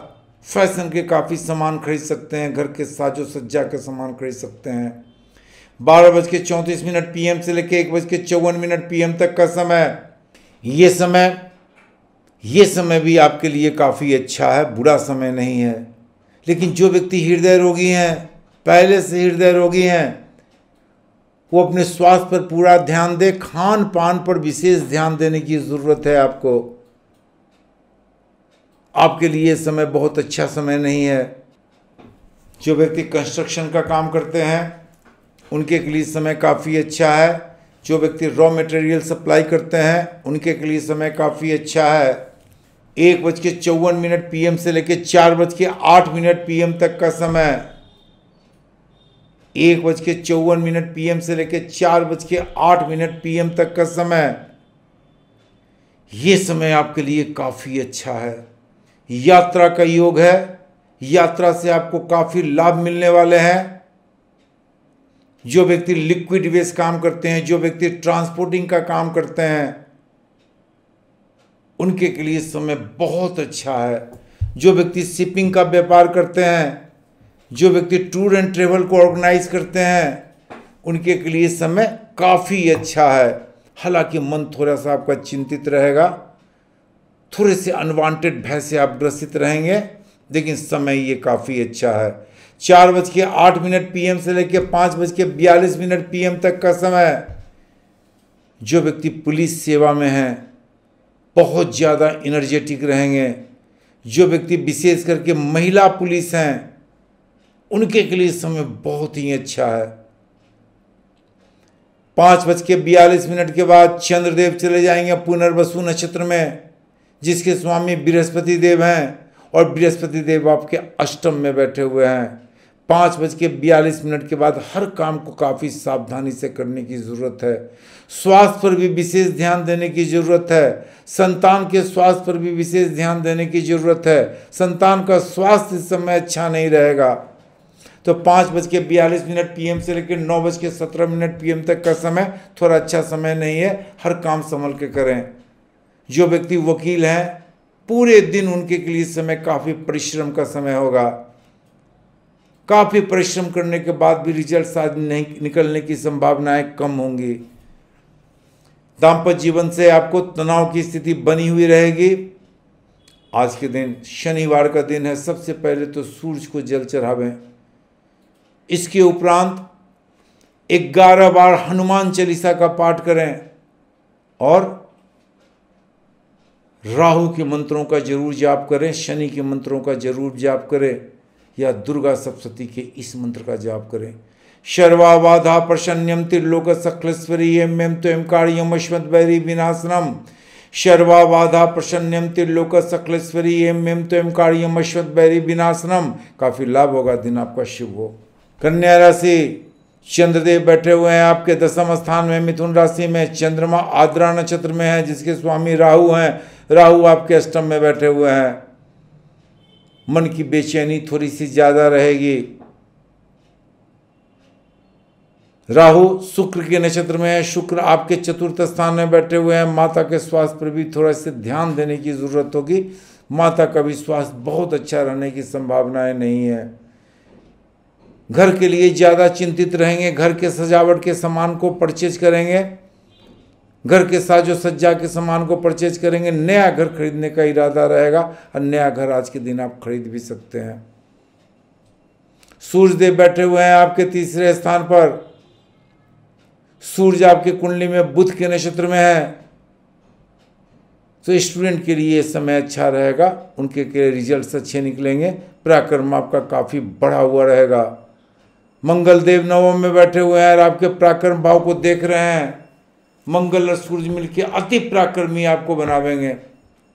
फैशन के काफ़ी सामान खरीद सकते हैं घर के साजो सज्जा के सामान खरीद सकते हैं बारह बज के चौंतीस मिनट पी से लेकर एक बज के चौवन मिनट पी तक का समय ये समय ये समय भी आपके लिए काफ़ी अच्छा है बुरा समय नहीं है लेकिन जो व्यक्ति हृदय रोगी हैं पहले से हृदय रोगी हैं वो अपने स्वास्थ्य पर पूरा ध्यान दे खान पान पर विशेष ध्यान देने की ज़रूरत है आपको आपके लिए समय बहुत अच्छा समय नहीं है जो व्यक्ति कंस्ट्रक्शन का काम करते हैं उनके लिए समय काफ़ी अच्छा है जो व्यक्ति रॉ मटेरियल सप्लाई करते हैं उनके लिए समय काफ़ी अच्छा है एक बज के चौवन मिनट पीएम से लेकर चार बज के आठ मिनट पीएम तक का समय एक बज के चौवन मिनट पीएम से लेकर चार बज के आठ मिनट पीएम तक का समय ये समय आपके लिए काफ़ी अच्छा है यात्रा का योग है यात्रा से आपको काफ़ी लाभ मिलने वाले हैं जो व्यक्ति लिक्विड वेस्ट काम करते हैं जो व्यक्ति ट्रांसपोर्टिंग का काम करते हैं उनके के लिए समय बहुत अच्छा है जो व्यक्ति शिपिंग का व्यापार करते हैं जो व्यक्ति टूर एंड ट्रेवल को ऑर्गेनाइज करते हैं उनके के लिए समय काफ़ी अच्छा है हालांकि मन थोड़ा सा आपका चिंतित रहेगा थोड़े से अनवांटेड भय से आप ग्रसित रहेंगे लेकिन समय ये काफ़ी अच्छा है चार बज के आठ मिनट पीएम से लेकर पाँच बज के बयालीस मिनट पीएम तक का समय जो व्यक्ति पुलिस सेवा में है बहुत ज़्यादा इनर्जेटिक रहेंगे जो व्यक्ति विशेष करके महिला पुलिस हैं उनके के लिए समय बहुत ही अच्छा है पाँच बज के बयालीस मिनट के बाद चंद्रदेव चले जाएंगे पुनर्वसु नक्षत्र में जिसके स्वामी बृहस्पति देव हैं और बृहस्पति देव आपके अष्टम में बैठे हुए हैं पाँच बज के बयालीस मिनट के बाद हर काम को काफ़ी सावधानी से करने की ज़रूरत है स्वास्थ्य पर भी विशेष ध्यान देने की ज़रूरत है संतान के स्वास्थ्य पर भी विशेष ध्यान देने की ज़रूरत है संतान का स्वास्थ्य इस समय अच्छा नहीं रहेगा तो पाँच बज के बयालीस मिनट पीएम से लेकर नौ बज के सत्रह मिनट पीएम तक का समय थोड़ा अच्छा समय नहीं है हर काम संभल के करें जो व्यक्ति वकील हैं पूरे दिन उनके लिए समय काफ़ी परिश्रम का समय होगा काफ़ी परिश्रम करने के बाद भी रिजल्ट आज नहीं निकलने की संभावनाएं कम होंगी दाम्पत्य जीवन से आपको तनाव की स्थिति बनी हुई रहेगी आज के दिन शनिवार का दिन है सबसे पहले तो सूर्य को जल चढ़ावें इसके उपरांत ग्यारह बार हनुमान चालीसा का पाठ करें और राहु के मंत्रों का जरूर जाप करें शनि के मंत्रों का जरूर जाप करें या दुर्गा सप्तती के इस मंत्र का जाप करें शर्वाबाधा प्रसन्यम त्रिलोक सखलस्वरी एम एम तो एम कार्यम अश्वत भैरी विनाशनम शर्वाबाधा प्रसन्यम त्रिलोक सखलेश्वरी एम एम तो एम कार्यम अश्वत भैरी विनाशनम काफ़ी लाभ होगा दिन आपका शुभ हो कन्या राशि चंद्रदेव बैठे हुए हैं आपके दसम स्थान में मिथुन राशि में चंद्रमा आद्रा नक्षत्र में है जिसके स्वामी राहु हैं राहु आपके अष्टम में बैठे हुए हैं मन की बेचैनी थोड़ी सी ज़्यादा रहेगी राहु शुक्र के नक्षत्र में है शुक्र आपके चतुर्थ स्थान में बैठे हुए हैं माता के स्वास्थ्य पर भी थोड़ा सा ध्यान देने की ज़रूरत होगी माता का भी स्वास्थ्य बहुत अच्छा रहने की संभावनाएं नहीं है घर के लिए ज़्यादा चिंतित रहेंगे घर के सजावट के सामान को परचेज करेंगे घर के साजो सज्जा के सामान को परचेज करेंगे नया घर खरीदने का इरादा रहेगा और नया घर आज के दिन आप खरीद भी सकते हैं सूर्यदेव बैठे हुए हैं आपके तीसरे स्थान पर सूर्य आपकी कुंडली में बुध के नक्षत्र में है तो स्टूडेंट के लिए समय अच्छा रहेगा उनके के रिजल्ट्स अच्छे निकलेंगे पराक्रम आपका काफ़ी बढ़ा हुआ रहेगा मंगल देव नवम में बैठे हुए हैं और आपके पराक्रम भाव को देख रहे हैं मंगल और सूर्य मिलकर अति प्राक्रमी आपको बनावेंगे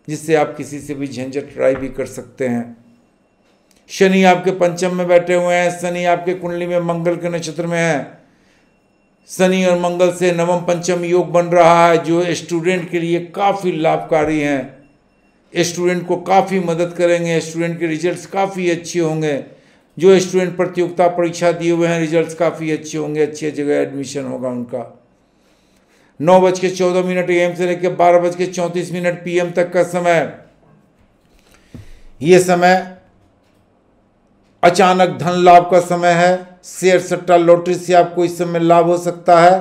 जिससे आप किसी से भी झंझट ट्राई भी कर सकते हैं शनि आपके पंचम में बैठे हुए हैं शनि आपके कुंडली में मंगल के नक्षत्र में है शनि और मंगल से नवम पंचम योग बन रहा है जो स्टूडेंट के लिए काफ़ी लाभकारी हैं स्टूडेंट को काफ़ी मदद करेंगे स्टूडेंट के रिजल्ट्स काफ़ी अच्छे होंगे जो स्टूडेंट प्रतियोगिता परीक्षा दिए हुए हैं रिजल्ट्स काफ़ी अच्छे होंगे अच्छी जगह एडमिशन होगा उनका नौ बज के चौदह मिनट एम से लेकर बारह बज के चौंतीस मिनट पीएम तक का समय यह समय अचानक धन लाभ का समय है शेयर सट्टा लॉटरी से आपको इस समय लाभ हो सकता है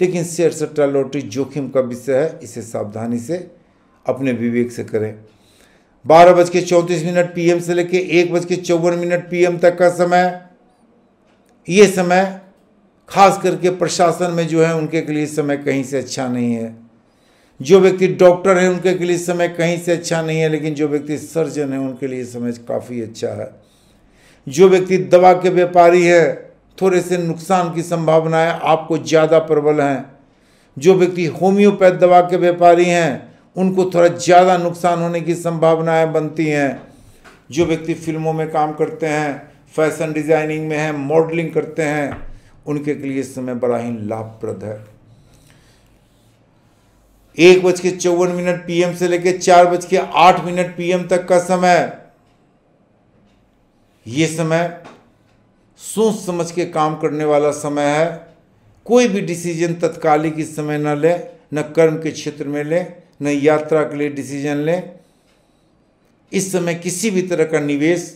लेकिन शेयर सट्टा लॉटरी जोखिम का विषय है इसे सावधानी से अपने विवेक से करें बारह बज के चौंतीस मिनट पीएम से लेकर एक बज के चौवन मिनट पीएम तक का समय यह समय खास करके प्रशासन में जो है उनके के लिए समय कहीं से अच्छा नहीं है जो व्यक्ति डॉक्टर है उनके के लिए समय कहीं से अच्छा नहीं है लेकिन जो व्यक्ति सर्जन है उनके लिए समय काफ़ी अच्छा है जो व्यक्ति दवा के व्यापारी है थोड़े से नुकसान की संभावनाएं आपको ज़्यादा प्रबल हैं जो व्यक्ति होम्योपैथ दवा के व्यापारी हैं उनको थोड़ा ज़्यादा नुकसान होने की संभावनाएँ बनती हैं जो व्यक्ति फिल्मों में काम करते हैं फैशन डिज़ाइनिंग में हैं मॉडलिंग करते हैं उनके लिए इस समय बड़ा ही लाभप्रद है एक बज के चौवन मिनट पीएम से लेकर चार बज के आठ मिनट पीएम तक का समय यह समय सोच समझ के काम करने वाला समय है कोई भी डिसीजन तत्कालिक इस समय न ले न कर्म के क्षेत्र में ले न यात्रा के लिए डिसीजन ले इस समय किसी भी तरह का निवेश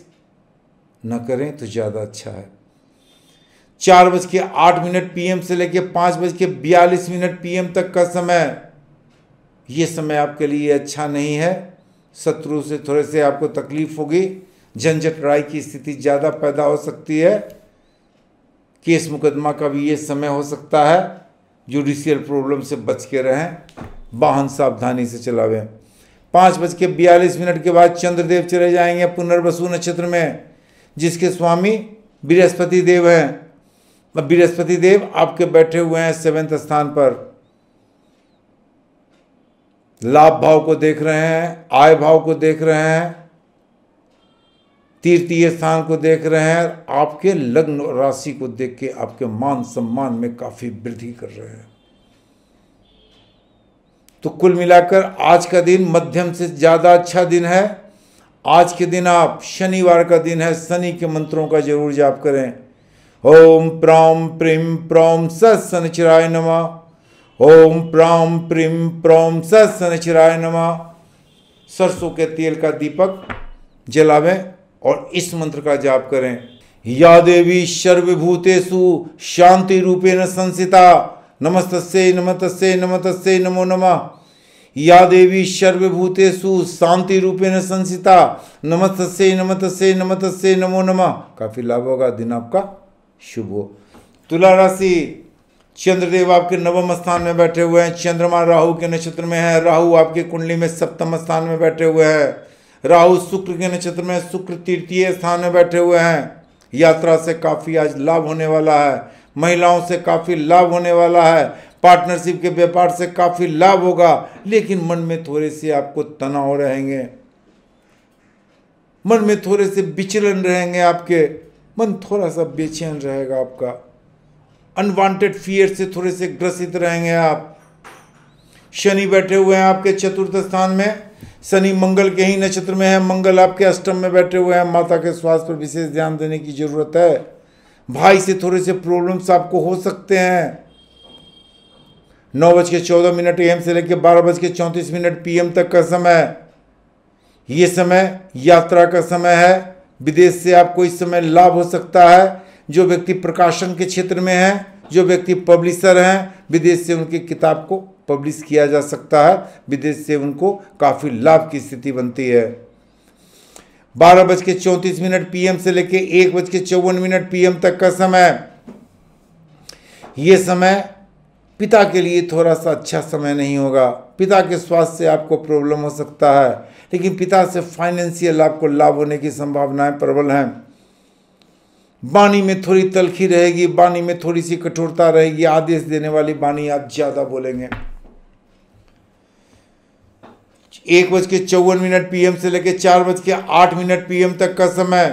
न करें तो ज़्यादा अच्छा है चार बज के आठ मिनट पीएम से लेकर पाँच बज के बयालीस मिनट पीएम तक का समय ये समय आपके लिए अच्छा नहीं है शत्रु से थोड़े से आपको तकलीफ होगी झंझट राय की स्थिति ज़्यादा पैदा हो सकती है केस मुकदमा का भी ये समय हो सकता है जुडिशियल प्रॉब्लम से बच के रहें वाहन सावधानी से चलावें पाँच बज के बयालीस मिनट के बाद चंद्रदेव चले जाएंगे पुनर्वसु नक्षत्र में जिसके स्वामी बृहस्पति देव हैं मतलब बृहस्पति देव आपके बैठे हुए हैं सेवेंथ स्थान पर लाभ भाव को देख रहे हैं आय भाव को देख रहे हैं तीर्थीय स्थान को देख रहे हैं आपके लग्न राशि को देख के आपके मान सम्मान में काफी वृद्धि कर रहे हैं तो कुल मिलाकर आज का दिन मध्यम से ज़्यादा अच्छा दिन है आज के दिन आप शनिवार का दिन है शनि के मंत्रों का जरूर जाप करें ओम प्रां प्रीं प्रौं सत्सनचिराय नम ओम प्रां प्रीं प्रौं सत्सनचिराय नम सरसों के तेल का दीपक जलावे और इस मंत्र का जाप करें या देवी सर्वभूतेषु शांति रूपेण संसिता नमस्त नमत नमत नमो नमः या देवी सर्वभूतेषु शांति रूपेण संसिता नमस्त नमत नमत नमो नमः काफ़ी लाभ होगा दिन आपका शुभ हो तुला राशि चंद्रदेव आपके नवम स्थान में बैठे हुए हैं चंद्रमा राहु के नक्षत्र में है राहु आपके कुंडली में सप्तम स्थान में बैठे हुए हैं राहु शुक्र के नक्षत्र में शुक्र तृतीय स्थान में बैठे हुए हैं यात्रा से काफ़ी आज लाभ होने वाला है महिलाओं से काफ़ी लाभ होने वाला है पार्टनरशिप के व्यापार से काफ़ी लाभ होगा लेकिन मन में थोड़े से आपको तनाव रहेंगे मन में थोड़े से विचलन रहेंगे आपके मन थोड़ा सा बेचैन रहेगा आपका अनवांटेड फियर से थोड़े से ग्रसित रहेंगे आप शनि बैठे हुए हैं आपके चतुर्थ स्थान में शनि मंगल के ही नक्षत्र में है मंगल आपके अष्टम में बैठे हुए हैं माता के स्वास्थ्य पर विशेष ध्यान देने की जरूरत है भाई से थोड़े से प्रॉब्लम्स आपको हो सकते हैं नौ बज के चौदह मिनट एम से लेकर बारह बज के चौंतीस मिनट पीएम तक का समय ये समय यात्रा का समय है विदेश से आपको इस समय लाभ हो सकता है जो व्यक्ति प्रकाशन के क्षेत्र में है जो व्यक्ति पब्लिशर हैं विदेश से उनकी किताब को पब्लिश किया जा सकता है विदेश से उनको काफ़ी लाभ की स्थिति बनती है बारह बज के चौंतीस मिनट पीएम से लेकर एक बज के चौवन मिनट पीएम तक का समय यह समय पिता के लिए थोड़ा सा अच्छा समय नहीं होगा पिता के स्वास्थ्य से आपको प्रॉब्लम हो सकता है लेकिन पिता से फाइनेंशियल आपको लाभ होने की संभावनाएं प्रबल हैं वाणी में थोड़ी तलखी रहेगी वाणी में थोड़ी सी कठोरता रहेगी आदेश देने वाली वाणी आप ज़्यादा बोलेंगे एक बज के चौवन मिनट पीएम से लेकर चार बज के आठ मिनट पीएम तक का समय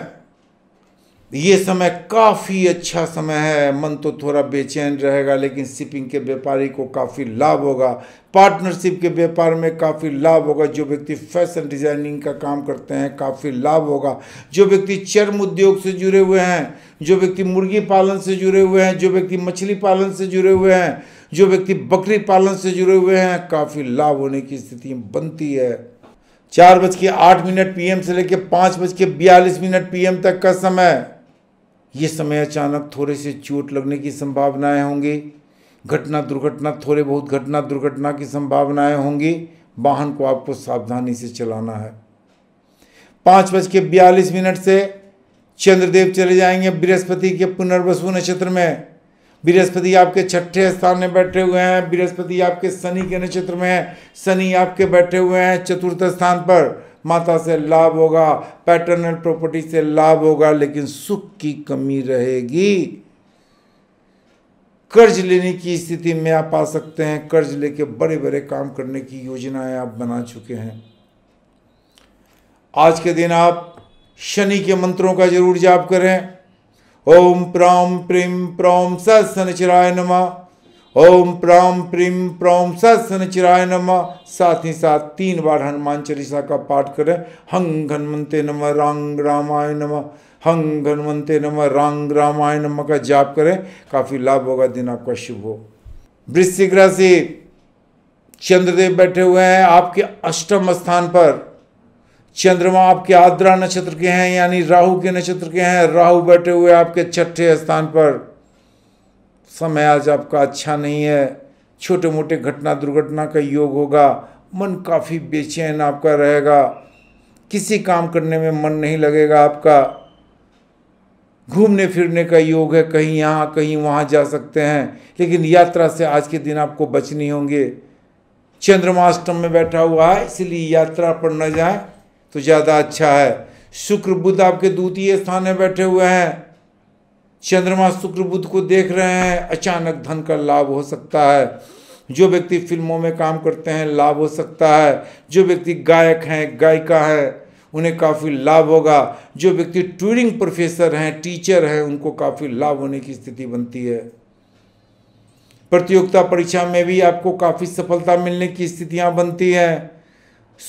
ये समय काफ़ी अच्छा समय है मन तो थोड़ा बेचैन रहेगा लेकिन शिपिंग के व्यापारी को काफ़ी लाभ होगा पार्टनरशिप के व्यापार में काफ़ी लाभ होगा जो व्यक्ति फैशन डिज़ाइनिंग का काम करते हैं काफ़ी लाभ होगा जो व्यक्ति चर्म उद्योग से जुड़े हुए हैं जो व्यक्ति मुर्गी पालन से जुड़े हुए हैं जो व्यक्ति मछली पालन से जुड़े हुए हैं जो व्यक्ति बकरी पालन से जुड़े हुए हैं काफ़ी लाभ होने की स्थिति बनती है चार बज के आठ मिनट पीएम से लेकर पाँच बज के बयालीस मिनट पीएम तक का समय ये समय अचानक थोड़े से चोट लगने की संभावनाएं होंगी घटना दुर्घटना थोड़े बहुत घटना दुर्घटना की संभावनाएं होंगी वाहन को आपको सावधानी से चलाना है पाँच बज के बयालीस मिनट से चंद्रदेव चले जाएंगे बृहस्पति के पुनर्वसु नक्षत्र में बृहस्पति आपके छठे स्थान में बैठे हुए हैं बृहस्पति आपके शनि के नक्षत्र में है शनि आपके बैठे हुए हैं चतुर्थ स्थान पर माता से लाभ होगा पैटर्नल प्रॉपर्टी से लाभ होगा लेकिन सुख की कमी रहेगी कर्ज लेने की स्थिति में आप आ सकते हैं कर्ज लेके बड़े बड़े काम करने की योजनाएं आप बना चुके हैं आज के दिन आप शनि के मंत्रों का जरूर जाप करें ओम प्राम प्रेम प्राम सनचराय नमः ओम प्रम प्रीम प्रौम सत्सन चिराय नम साथ ही साथ तीन बार हनुमान चालीसा का पाठ करें हंग हनुमते नम रांग रामाय नम हंग हनुमते नम रांग रामाय नम का जाप करें काफ़ी लाभ होगा दिन आपका शुभ हो वृश्चिक राशि चंद्रदेव बैठे हुए हैं आपके अष्टम स्थान पर चंद्रमा आपके आद्रा नक्षत्र के हैं यानी राहु के नक्षत्र के हैं राहु बैठे हुए आपके छठे स्थान पर समय आज आपका अच्छा नहीं है छोटे मोटे घटना दुर्घटना का योग होगा मन काफ़ी बेचैन आपका रहेगा किसी काम करने में मन नहीं लगेगा आपका घूमने फिरने का योग है कहीं यहाँ कहीं वहाँ जा सकते हैं लेकिन यात्रा से आज के दिन आपको बचनी होंगे चंद्रमाष्टम में बैठा हुआ है इसलिए यात्रा पर न जाए तो ज़्यादा अच्छा है शुक्र बुद्ध आपके द्वितीय स्थान में बैठे हुए हैं चंद्रमा शुक्र बुद्ध को देख रहे हैं अचानक धन का लाभ हो सकता है जो व्यक्ति फिल्मों में काम करते हैं लाभ हो सकता है जो व्यक्ति गायक हैं गायिका है उन्हें काफ़ी लाभ होगा जो व्यक्ति टूरिंग प्रोफेसर हैं टीचर हैं उनको काफ़ी लाभ होने की स्थिति बनती है प्रतियोगिता परीक्षा में भी आपको काफ़ी सफलता मिलने की स्थितियां बनती हैं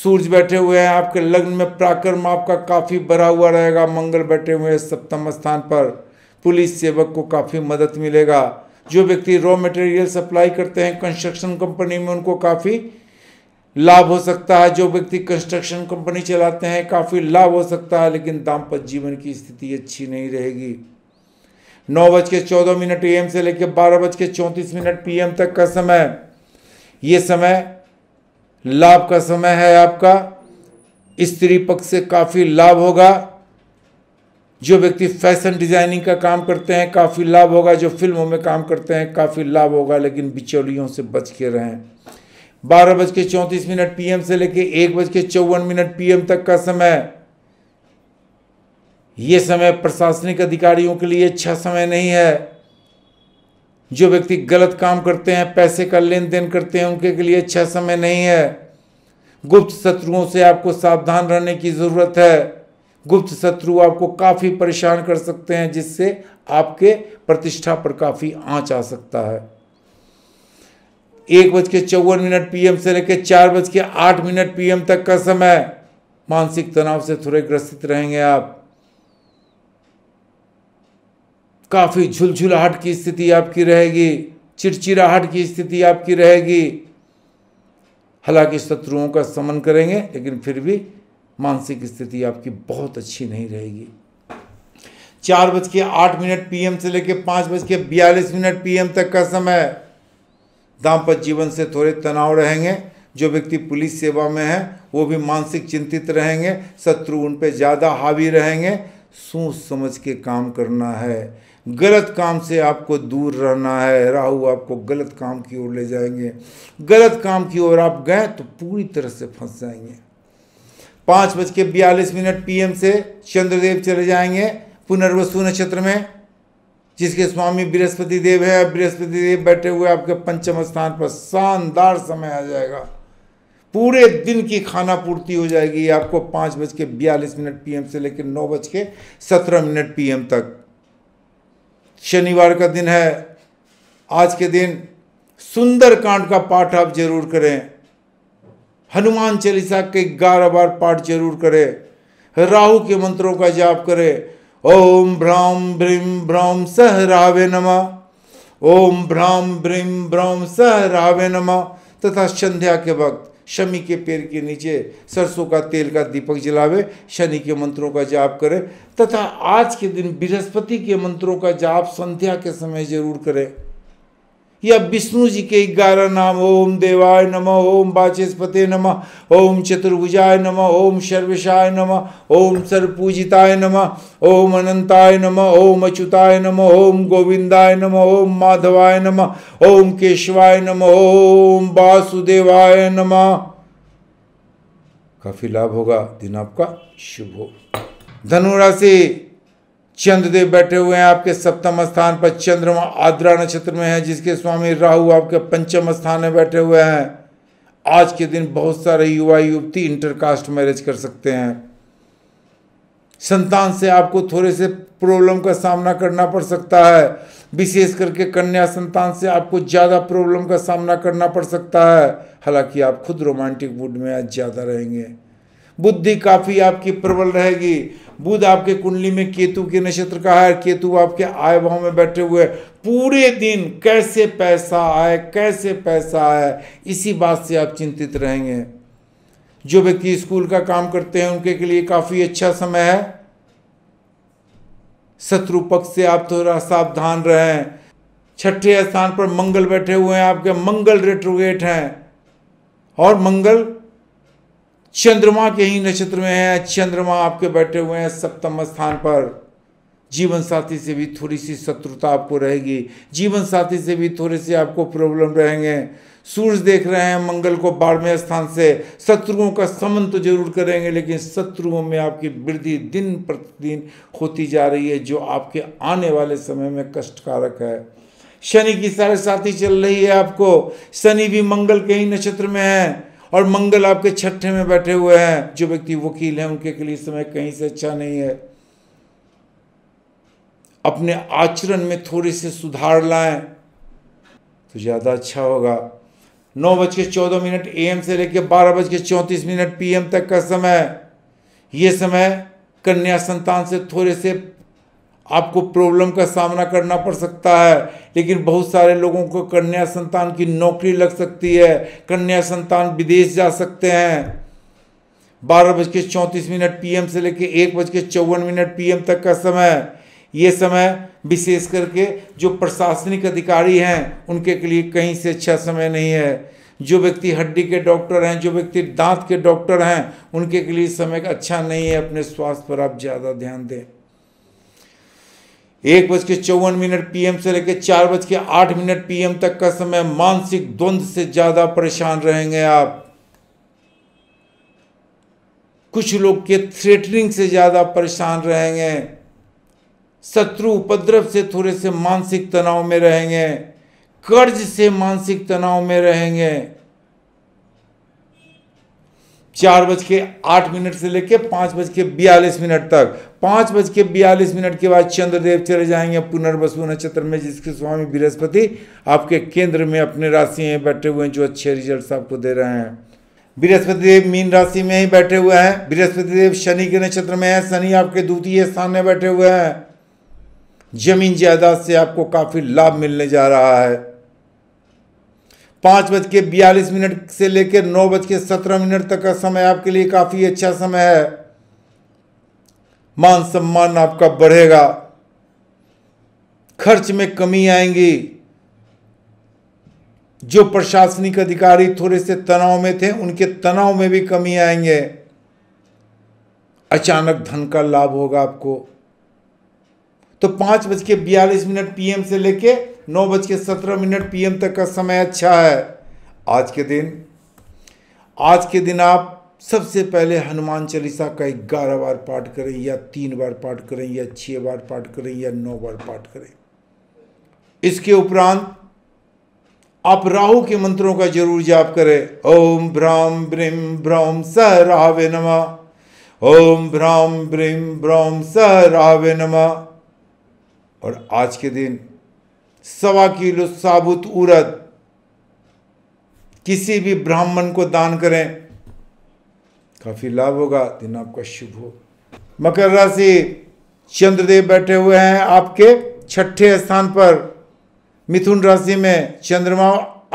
सूर्य बैठे हुए हैं आपके लग्न में प्राकर्म आपका काफ़ी भरा हुआ रहेगा मंगल बैठे हुए हैं सप्तम स्थान पर पुलिस सेवक को काफ़ी मदद मिलेगा जो व्यक्ति रॉ मटेरियल सप्लाई करते हैं कंस्ट्रक्शन कंपनी में उनको काफ़ी लाभ हो सकता है जो व्यक्ति कंस्ट्रक्शन कंपनी चलाते हैं काफ़ी लाभ हो सकता है लेकिन दाम्पत्य जीवन की स्थिति अच्छी नहीं रहेगी नौ बज के चौदह मिनट एम से लेकर बारह बज के चौंतीस मिनट पीएम तक का समय ये समय लाभ का समय है आपका स्त्री पक्ष से काफ़ी लाभ होगा जो व्यक्ति फैशन डिजाइनिंग का काम करते हैं काफ़ी लाभ होगा जो फिल्मों में काम करते हैं काफ़ी लाभ होगा लेकिन बिचौलियों से बच के रहें बारह बज के चौंतीस मिनट पीएम से लेकर एक बज के चौवन मिनट पीएम तक का समय ये समय प्रशासनिक अधिकारियों के लिए अच्छा समय नहीं है जो व्यक्ति गलत काम करते हैं पैसे का लेन देन करते हैं उनके के लिए अच्छा समय नहीं है गुप्त शत्रुओं से आपको सावधान रहने की ज़रूरत है गुप्त शत्रु आपको काफ़ी परेशान कर सकते हैं जिससे आपके प्रतिष्ठा पर काफ़ी आँच आ सकता है एक बज के चौवन मिनट पीएम से लेकर चार बज के आठ मिनट पीएम तक का समय मानसिक तनाव से थोड़े ग्रसित रहेंगे आप काफ़ी झुलझुलाहट की स्थिति आपकी रहेगी चिड़चिड़ाहट की स्थिति आपकी रहेगी हालांकि शत्रुओं का समन करेंगे लेकिन फिर भी मानसिक स्थिति आपकी बहुत अच्छी नहीं रहेगी चार बज के आठ मिनट पीएम से लेकर पाँच बज के बयालीस मिनट पीएम तक का समय दाम्पत्य जीवन से थोड़े तनाव रहेंगे जो व्यक्ति पुलिस सेवा में है वो भी मानसिक चिंतित रहेंगे शत्रु उन पर ज़्यादा हावी रहेंगे सोच समझ के काम करना है गलत काम से आपको दूर रहना है राहु आपको गलत काम की ओर ले जाएंगे गलत काम की ओर आप गए तो पूरी तरह से फंस जाएंगे पाँच बज के बयालीस मिनट पीएम से चंद्रदेव चले जाएंगे पुनर्वसु नक्षत्र में जिसके स्वामी बृहस्पति देव है बृहस्पति देव बैठे हुए आपके पंचम स्थान पर शानदार समय आ जाएगा पूरे दिन की खाना पूर्ति हो जाएगी आपको पाँच बज के बयालीस मिनट पी से लेकर नौ बज के सत्रह मिनट पी तक शनिवार का दिन है आज के दिन सुंदर कांड का पाठ आप जरूर करें हनुमान चालीसा के ग्यारह बार पाठ जरूर करे राहु के मंत्रों का जाप करे ओम भ्राम भ्रीम भ्राम सह रावे नमा ओम भ्राम भ्रीम भ्राम सह रावे नमा तथा संध्या के वक्त शमी के पेड़ के नीचे सरसों का तेल का दीपक जलावे शनि के मंत्रों का जाप करे तथा आज के दिन बृहस्पति के मंत्रों का जाप संध्या के समय जरूर करें या विष्णु जी के ग्यारह नाम ओम देवाय नम ओम वाचस्पते नम ओम चतुर्भुजाय नम ओम सर्वशाय नम ओम सर्वपूजिताय नम ओम अनंताय नम ओम अच्युताय नम ओम गोविंदाय नम ओम माधवाय नम ओम केशवाय नम ओम वासुदेवाय नम काफी लाभ होगा दिन आपका शुभ हो धनुराशि चंद्रदेव बैठे हुए हैं आपके सप्तम स्थान पर चंद्रमा आद्रा नक्षत्र में है जिसके स्वामी राहु आपके पंचम स्थान में बैठे हुए हैं आज के दिन बहुत सारे युवा युवती इंटरकास्ट मैरिज कर सकते हैं संतान से आपको थोड़े से प्रॉब्लम का सामना करना पड़ सकता है विशेष करके कन्या संतान से आपको ज़्यादा प्रॉब्लम का सामना करना पड़ सकता है हालांकि आप खुद रोमांटिक मूड में आज ज़्यादा रहेंगे बुद्धि काफ़ी आपकी प्रबल रहेगी बुध आपके कुंडली में केतु के नक्षत्र का है केतु आपके आय भाव में बैठे हुए पूरे दिन कैसे पैसा आए कैसे पैसा आए इसी बात से आप चिंतित रहेंगे जो व्यक्ति स्कूल का काम करते हैं उनके के लिए काफ़ी अच्छा समय है शत्रु पक्ष से आप थोड़ा सावधान रहें छठे स्थान पर मंगल बैठे हुए हैं आपके मंगल रेट्रोगेट हैं और मंगल चंद्रमा के ही नक्षत्र में है चंद्रमा आपके बैठे हुए हैं सप्तम स्थान पर जीवन साथी से भी थोड़ी सी शत्रुता आपको रहेगी जीवन साथी से भी थोड़े से आपको प्रॉब्लम रहेंगे सूर्य देख रहे हैं मंगल को बारहवें स्थान से शत्रुओं का समन तो जरूर करेंगे लेकिन शत्रुओं में आपकी वृद्धि दिन प्रतिदिन होती जा रही है जो आपके आने वाले समय में कष्टकारक है शनि की सारे साथी चल रही है आपको शनि भी मंगल के ही नक्षत्र में है और मंगल आपके छठे में बैठे हुए हैं जो व्यक्ति वकील है उनके के लिए समय कहीं से अच्छा नहीं है अपने आचरण में थोड़े से सुधार लाएं तो ज़्यादा अच्छा होगा नौ बज के चौदह मिनट ए एम से लेकर बारह बज के चौंतीस मिनट पीएम तक का समय यह समय कन्या संतान से थोड़े से आपको प्रॉब्लम का सामना करना पड़ सकता है लेकिन बहुत सारे लोगों को कन्या संतान की नौकरी लग सकती है कन्या संतान विदेश जा सकते हैं बारह बज के चौंतीस मिनट पी से लेकर एक बज के चौवन मिनट पी तक का समय ये समय विशेष करके जो प्रशासनिक अधिकारी हैं उनके के लिए कहीं से अच्छा समय नहीं है जो व्यक्ति हड्डी के डॉक्टर हैं जो व्यक्ति दांत के डॉक्टर हैं उनके के लिए समय अच्छा नहीं है अपने स्वास्थ्य पर आप ज़्यादा ध्यान दें एक बज के चौवन मिनट पीएम से लेकर चार बज के आठ मिनट पीएम तक का समय मानसिक द्वंद्व से ज़्यादा परेशान रहेंगे आप कुछ लोग के थ्रेटनिंग से ज़्यादा परेशान रहेंगे शत्रु उपद्रव से थोड़े से मानसिक तनाव में रहेंगे कर्ज से मानसिक तनाव में रहेंगे चार बज के आठ मिनट से लेकर पाँच बज के बयालीस मिनट तक पाँच बज के बयालीस मिनट के बाद चंद्रदेव चले जाएंगे पुनर्वसु नक्षत्र में जिसके स्वामी बृहस्पति आपके केंद्र में अपने राशि में बैठे हुए हैं जो अच्छे रिजल्ट आपको दे रहे हैं बृहस्पति देव मीन राशि में ही बैठे हुए हैं बृहस्पति देव शनि के नक्षत्र में है शनि आपके द्वितीय स्थान में बैठे हुए हैं जमीन जायदाद से आपको काफ़ी लाभ मिलने जा रहा है पाँच बज के बयालीस मिनट से लेकर नौ बज के सत्रह मिनट तक का समय आपके लिए काफ़ी अच्छा समय है मान सम्मान आपका बढ़ेगा खर्च में कमी आएंगी जो प्रशासनिक अधिकारी थोड़े से तनाव में थे उनके तनाव में भी कमी आएंगे अचानक धन का लाभ होगा आपको तो पाँच बज के बयालीस मिनट पीएम से लेके नौ बज के सत्रह मिनट पी तक का समय अच्छा है आज के दिन आज के दिन आप सबसे पहले हनुमान चालीसा का ग्यारह बार पाठ करें या तीन बार पाठ करें या छः बार पाठ करें या नौ बार पाठ करें इसके उपरांत आप राहु के मंत्रों का जरूर जाप करें ओम भ्राम ब्रीम भ्रम स राहवे नमा ओम भ्राम ब्रीम भ्रम स राहवे नमा और आज के दिन सवा किलो साबुत उड़द किसी भी ब्राह्मण को दान करें काफी लाभ होगा दिन आपका शुभ हो मकर राशि चंद्रदेव बैठे हुए हैं आपके छठे स्थान पर मिथुन राशि में चंद्रमा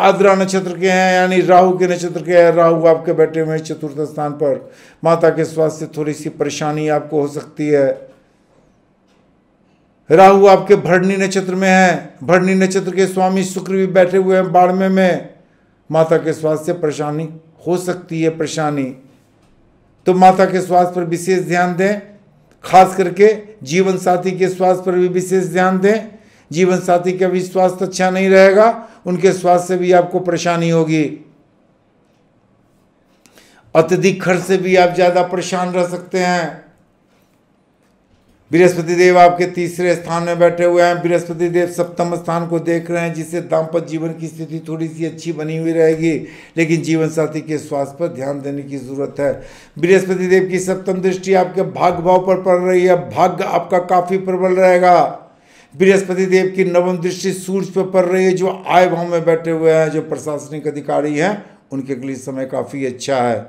आद्रा नक्षत्र के हैं यानी राहु के नक्षत्र के हैं राहु आपके बैठे हुए हैं चतुर्थ स्थान पर माता के स्वास्थ्य से थोड़ी सी परेशानी आपको हो सकती है राहु आपके भरणी नक्षत्र में है भरणी नक्षत्र के स्वामी शुक्र भी बैठे हुए हैं बाड़मे में माता के स्वास्थ्य से परेशानी हो सकती है परेशानी तो माता के स्वास्थ्य पर विशेष ध्यान दें खास करके जीवन साथी के स्वास्थ्य पर भी विशेष ध्यान दें जीवन साथी का भी स्वास्थ्य अच्छा नहीं रहेगा उनके स्वास्थ्य से भी आपको परेशानी होगी अत्यधिक खर्च से भी आप ज़्यादा परेशान रह सकते हैं बृहस्पति देव आपके तीसरे स्थान में बैठे हुए हैं बृहस्पति देव सप्तम स्थान को देख रहे हैं जिससे दाम्पत्य जीवन की स्थिति थोड़ी सी अच्छी बनी हुई रहेगी लेकिन जीवन साथी के स्वास्थ्य पर ध्यान देने की जरूरत है बृहस्पति देव की सप्तम दृष्टि आपके भाग भाव पर पड़ रही है भाग्य आपका काफी प्रबल रहेगा बृहस्पति देव की नवम दृष्टि सूर्य पर पड़ रही है जो आय भाव में बैठे हुए हैं जो प्रशासनिक अधिकारी हैं उनके लिए समय काफ़ी अच्छा है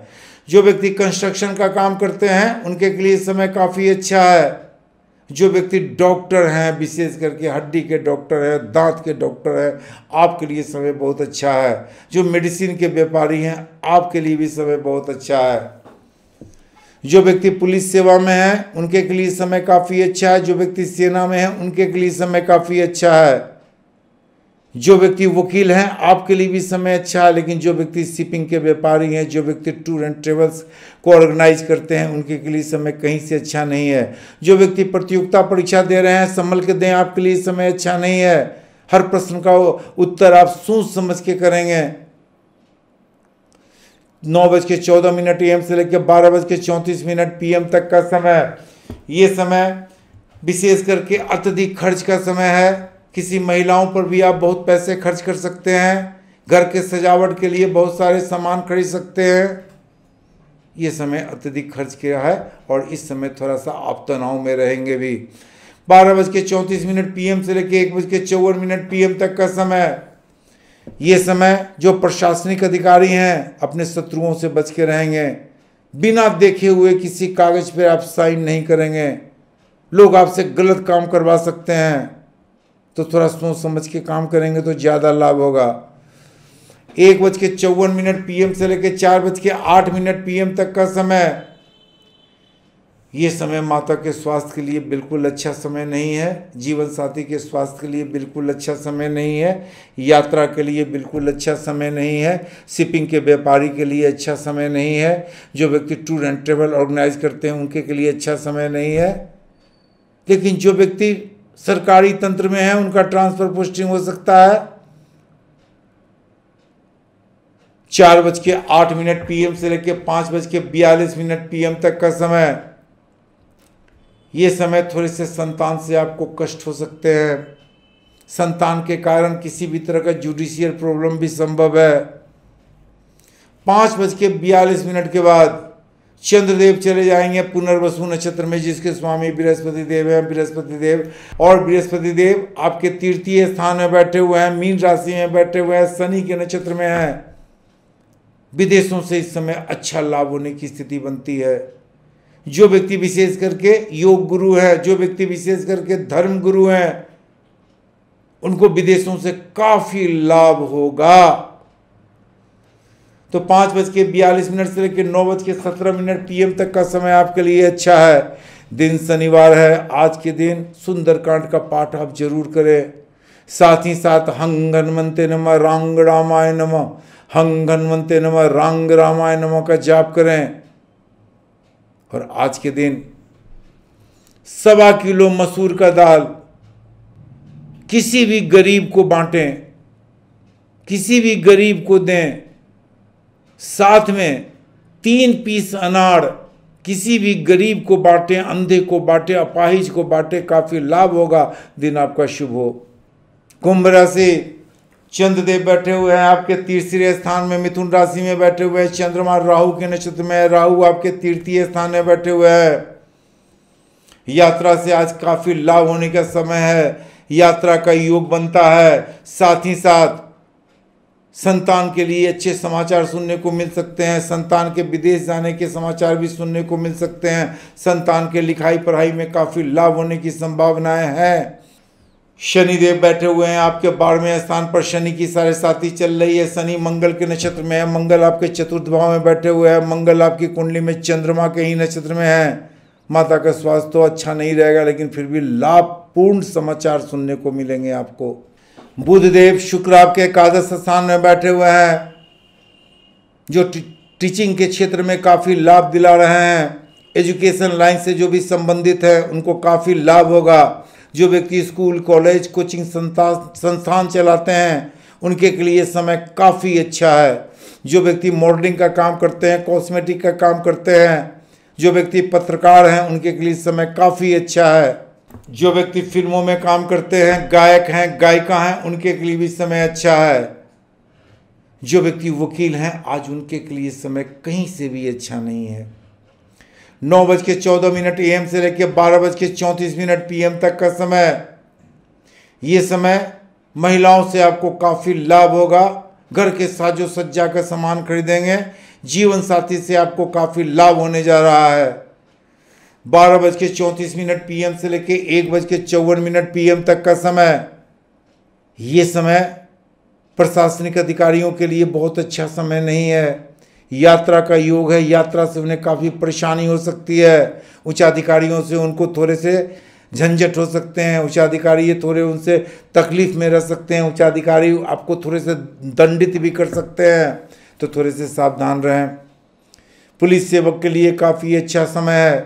जो व्यक्ति कंस्ट्रक्शन का काम करते हैं उनके लिए समय काफ़ी अच्छा है जो व्यक्ति डॉक्टर हैं विशेष करके हड्डी के डॉक्टर हैं दांत के डॉक्टर हैं आपके लिए समय बहुत अच्छा है जो मेडिसिन के व्यापारी हैं आपके लिए भी समय बहुत अच्छा है जो व्यक्ति पुलिस सेवा में है उनके के लिए समय काफ़ी अच्छा है जो व्यक्ति सेना में है उनके के लिए समय काफ़ी अच्छा है जो व्यक्ति वकील हैं आपके लिए भी समय अच्छा है लेकिन जो व्यक्ति शिपिंग के व्यापारी हैं जो व्यक्ति टूर एंड ट्रेवल्स को ऑर्गेनाइज करते हैं उनके के लिए समय कहीं से अच्छा नहीं है जो व्यक्ति प्रतियोगिता परीक्षा दे रहे हैं संभल के दें आपके लिए समय अच्छा नहीं है हर प्रश्न का उत्तर आप सोच समझ के करेंगे नौ बज के चौदह मिनट एम से लेकर बारह बज के चौंतीस मिनट पीएम तक का समय ये समय विशेष करके अत्यधिक खर्च का समय है किसी महिलाओं पर भी आप बहुत पैसे खर्च कर सकते हैं घर के सजावट के लिए बहुत सारे सामान खरीद सकते हैं ये समय अत्यधिक खर्च किया है और इस समय थोड़ा सा आप तनाव में रहेंगे भी बारह बज के चौंतीस मिनट पीएम से लेकर एक बज के चौवन मिनट पीएम तक का समय ये समय जो प्रशासनिक अधिकारी हैं अपने शत्रुओं से बच के रहेंगे बिना देखे हुए किसी कागज पर आप साइन नहीं करेंगे लोग आपसे गलत काम करवा सकते हैं तो थोड़ा सोच समझ के काम करेंगे तो ज़्यादा लाभ होगा एक बज के चौवन मिनट पीएम से लेकर चार बज के आठ मिनट पीएम तक का समय ये समय माता के स्वास्थ्य के लिए बिल्कुल अच्छा समय नहीं है जीवन साथी के स्वास्थ्य के लिए बिल्कुल अच्छा समय नहीं है यात्रा के लिए बिल्कुल अच्छा समय नहीं है शिपिंग के व्यापारी के लिए अच्छा समय नहीं है जो व्यक्ति टूर एंड ट्रेवल ऑर्गेनाइज करते हैं उनके के लिए अच्छा समय नहीं है लेकिन जो व्यक्ति सरकारी तंत्र में है उनका ट्रांसफर पोस्टिंग हो सकता है चार बज के आठ मिनट पीएम से लेकर पांच बज के बयालीस मिनट पीएम तक का समय ये समय थोड़े से संतान से आपको कष्ट हो सकते हैं संतान के कारण किसी भी तरह का जुडिशियल प्रॉब्लम भी संभव है पांच बज के बयालीस मिनट के बाद चंद्रदेव चले जाएंगे पुनर्वसु नक्षत्र में जिसके स्वामी बृहस्पति देव हैं बृहस्पति देव और बृहस्पति देव आपके तृतीय स्थान में बैठे हुए हैं मीन राशि में बैठे हुए हैं शनि के नक्षत्र में हैं विदेशों से इस समय अच्छा लाभ होने की स्थिति बनती है जो व्यक्ति विशेष करके योग गुरु है जो व्यक्ति विशेष करके धर्म गुरु हैं उनको विदेशों से काफ़ी लाभ होगा तो पाँच बज के बयालीस मिनट से लेकर नौ बज के सत्रह मिनट पीएम तक का समय आपके लिए अच्छा है दिन शनिवार है आज के दिन सुंदरकांड का पाठ आप जरूर करें साथ ही साथ हंग हनुमते नम रंग रामाय नम हंग हनुमते नम रांग रामाय नम का जाप करें और आज के दिन सवा किलो मसूर का दाल किसी भी गरीब को बांटें किसी भी गरीब को दें साथ में तीन पीस अनार किसी भी गरीब को बांटे अंधे को बांटे अपाहिज को बांटे काफ़ी लाभ होगा दिन आपका शुभ हो कुंभ राशि चंद्रदेव बैठे हुए हैं आपके तीसरे स्थान में मिथुन राशि में बैठे हुए हैं चंद्रमा राहु के नक्षत्र में है राहु आपके तृतीय स्थान में बैठे हुए हैं यात्रा से आज काफ़ी लाभ होने का समय है यात्रा का योग बनता है साथ ही साथ संतान के लिए अच्छे समाचार सुनने को मिल सकते हैं संतान के विदेश जाने के समाचार भी सुनने को मिल सकते हैं संतान के लिखाई पढ़ाई में काफ़ी लाभ होने की संभावनाएं हैं शनिदेव बैठे हुए हैं आपके बारहवें स्थान पर शनि की सारे साथी चल रही है शनि मंगल के नक्षत्र में है मंगल आपके चतुर्थ भाव में बैठे हुए हैं मंगल आपकी कुंडली में चंद्रमा के ही नक्षत्र में है माता का स्वास्थ्य तो अच्छा नहीं रहेगा लेकिन फिर भी लाभपूर्ण समाचार सुनने को मिलेंगे आपको बुधदेव शुक्र आपके एकादश स्थान में बैठे हुए हैं जो टीचिंग के क्षेत्र में काफ़ी लाभ दिला रहे हैं एजुकेशन लाइन से जो भी संबंधित है उनको काफ़ी लाभ होगा जो व्यक्ति स्कूल कॉलेज कोचिंग संस्थान चलाते हैं उनके के लिए समय काफ़ी अच्छा है जो व्यक्ति मॉडलिंग का काम करते हैं कॉस्मेटिक का काम करते हैं जो व्यक्ति पत्रकार हैं उनके के लिए समय काफ़ी अच्छा है जो व्यक्ति फिल्मों में काम करते हैं गायक हैं गायिका हैं उनके लिए भी समय अच्छा है जो व्यक्ति वकील हैं आज उनके लिए समय कहीं से भी अच्छा नहीं है नौ बज के चौदह मिनट ए से लेकर बारह बज के चौंतीस मिनट पी तक का समय ये समय महिलाओं से आपको काफ़ी लाभ होगा घर के साजो सज्जा का सामान खरीदेंगे जीवन साथी से आपको काफ़ी लाभ होने जा रहा है बारह बज के चौंतीस मिनट पीएम से लेके एक बज के चौवन मिनट पीएम तक का समय ये समय प्रशासनिक अधिकारियों के लिए बहुत अच्छा समय नहीं है यात्रा का योग है यात्रा से उन्हें काफ़ी परेशानी हो सकती है अधिकारियों से उनको थोड़े से झंझट हो सकते हैं अधिकारी ये थोड़े उनसे तकलीफ में रह सकते हैं अधिकारी आपको थोड़े से दंडित भी कर सकते हैं तो थोड़े से सावधान रहें पुलिस सेवक के लिए काफ़ी अच्छा समय है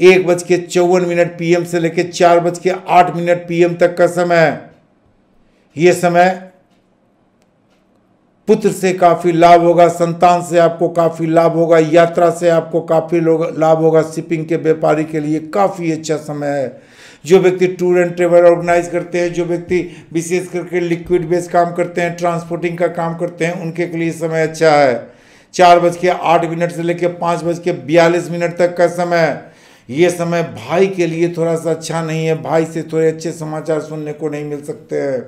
एक बज के चौवन मिनट पीएम से लेकर चार बज के आठ मिनट पीएम तक का समय ये समय पुत्र से काफ़ी लाभ होगा संतान से आपको काफ़ी लाभ होगा यात्रा से आपको काफ़ी लाभ होगा शिपिंग के व्यापारी के लिए काफ़ी अच्छा समय है जो व्यक्ति टूर एंड ट्रेवल ऑर्गेनाइज करते हैं जो व्यक्ति विशेष करके लिक्विड बेस काम करते हैं ट्रांसपोर्टिंग का काम करते हैं उनके लिए समय अच्छा है चार बज के आठ मिनट से लेकर पाँच बज के बयालीस मिनट तक का समय ये समय भाई के लिए थोड़ा सा अच्छा नहीं है भाई से थोड़े अच्छे समाचार सुनने को नहीं मिल सकते हैं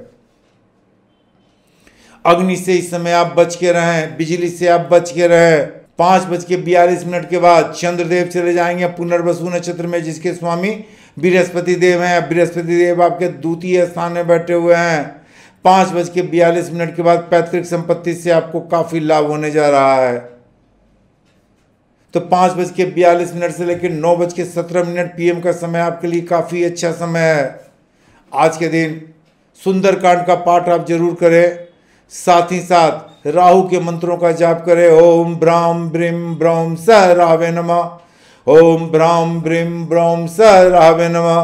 अग्नि से इस समय आप बच के रहें बिजली से आप बच के रहें पांच बज के बयालीस मिनट के बाद चंद्रदेव चले जाएंगे पुनर्वसु नक्षत्र में जिसके स्वामी बृहस्पति देव हैं बृहस्पति देव आपके द्वितीय स्थान में बैठे हुए हैं पांच बज के बयालीस मिनट के बाद पैतृक संपत्ति से आपको काफ़ी लाभ होने जा रहा है तो पाँच बज के बयालीस मिनट से लेकर नौ बज के सत्रह मिनट पीएम का समय आपके लिए काफ़ी अच्छा समय है आज के दिन सुंदरकांड का पाठ आप जरूर करें साथ ही साथ राहु के मंत्रों का जाप करें ओम ब्राम ब्रिम ब्रौम स रावे नमा ओम ब्राम ब्रिम ब्रौम स रावे नमा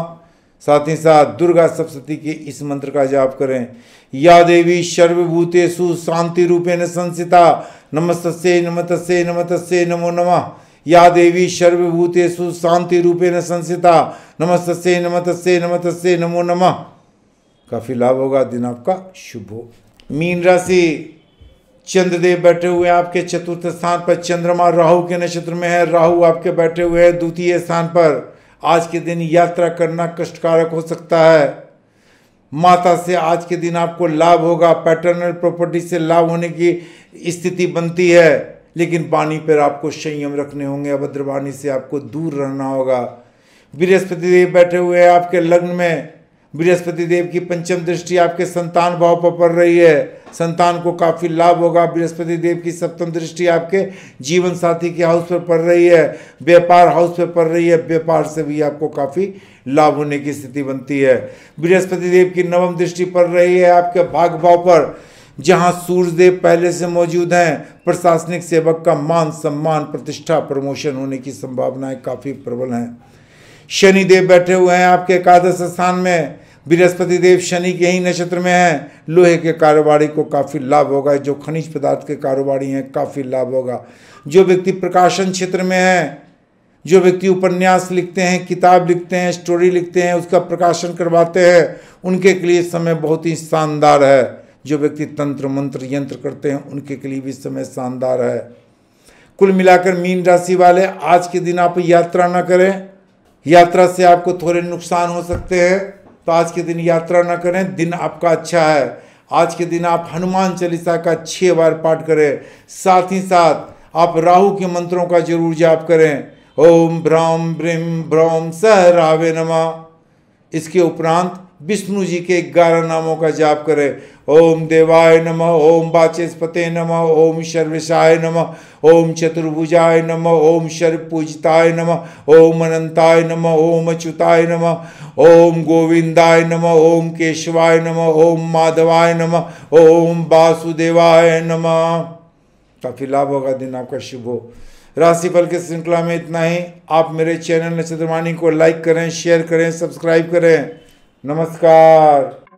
साथ ही साथ दुर्गा सप्तती के इस मंत्र का जाप करें या देवी सर्वभूतेषु शांति न संसिता नमस्त नमत नमतस्ये नमो नमः या देवी सर्वभूतेषु शांति रूपेण संसिता नमस्तस्ये नमतस्ये नमतस्ये नमो नमः काफ़ी लाभ होगा दिन आपका शुभ हो मीन राशि चंद्रदेव बैठे हुए आपके चतुर्थ स्थान पर चंद्रमा राहु के नक्षत्र में है राहु आपके बैठे हुए हैं द्वितीय स्थान पर आज के दिन यात्रा करना कष्टकारक हो सकता है माता से आज के दिन आपको लाभ होगा पैटर्नल प्रॉपर्टी से लाभ होने की स्थिति बनती है लेकिन पानी पर आपको संयम रखने होंगे अभद्रवाणी से आपको दूर रहना होगा बृहस्पति देव बैठे हुए हैं आपके लग्न में बृहस्पति देव की पंचम दृष्टि आपके संतान भाव पर पड़ रही है संतान को काफ़ी लाभ होगा बृहस्पति देव की सप्तम दृष्टि आपके जीवन साथी के हाउस पर पड़ रही है व्यापार हाउस पर पड़ रही है व्यापार से भी आपको काफ़ी लाभ होने की स्थिति बनती है बृहस्पति देव की नवम दृष्टि पड़ रही है आपके भाग भाव पर जहाँ सूर्यदेव पहले से मौजूद हैं प्रशासनिक सेवक का मान सम्मान प्रतिष्ठा प्रमोशन होने की संभावनाएं काफ़ी प्रबल हैं शनि देव बैठे हुए हैं आपके एकादश स्थान में बृहस्पति देव शनि के ही नक्षत्र में हैं लोहे के कारोबारी को काफ़ी लाभ होगा जो खनिज पदार्थ के कारोबारी हैं काफ़ी लाभ होगा जो व्यक्ति प्रकाशन क्षेत्र में है जो व्यक्ति उपन्यास लिखते हैं किताब लिखते हैं स्टोरी लिखते हैं उसका प्रकाशन करवाते हैं उनके लिए समय बहुत ही शानदार है जो व्यक्ति तंत्र मंत्र यंत्र करते हैं उनके के लिए भी समय शानदार है कुल मिलाकर मीन राशि वाले आज के दिन आप यात्रा ना करें यात्रा से आपको थोड़े नुकसान हो सकते हैं तो आज के दिन यात्रा ना करें दिन आपका अच्छा है आज के दिन आप हनुमान चालीसा का छः बार पाठ करें साथ ही साथ आप राहु के मंत्रों का जरूर जाप करें ओम भ्राम ब्रीम भ्रम स रावे नमा इसके उपरांत विष्णु जी के ग्यारह नामों का जाप करें ओम देवाय नम ओम वाचस्पते नम ओम शर्वशाय नम ओम चतुर्भुजाय नम ओम पूजिताय नम ओम अनंताय नम ओम अच्युताय नम ओम गोविंदाय नम ओम केशवाय नम ओम माधवाय नम ओम वासुदेवाय नम काफ़ी लाभ होगा दिन आपका शुभ हो राशिफल के श्रृंखला में इतना ही आप मेरे चैनल नक्षत्रवाणी को लाइक करें शेयर करें सब्सक्राइब करें नमस्कार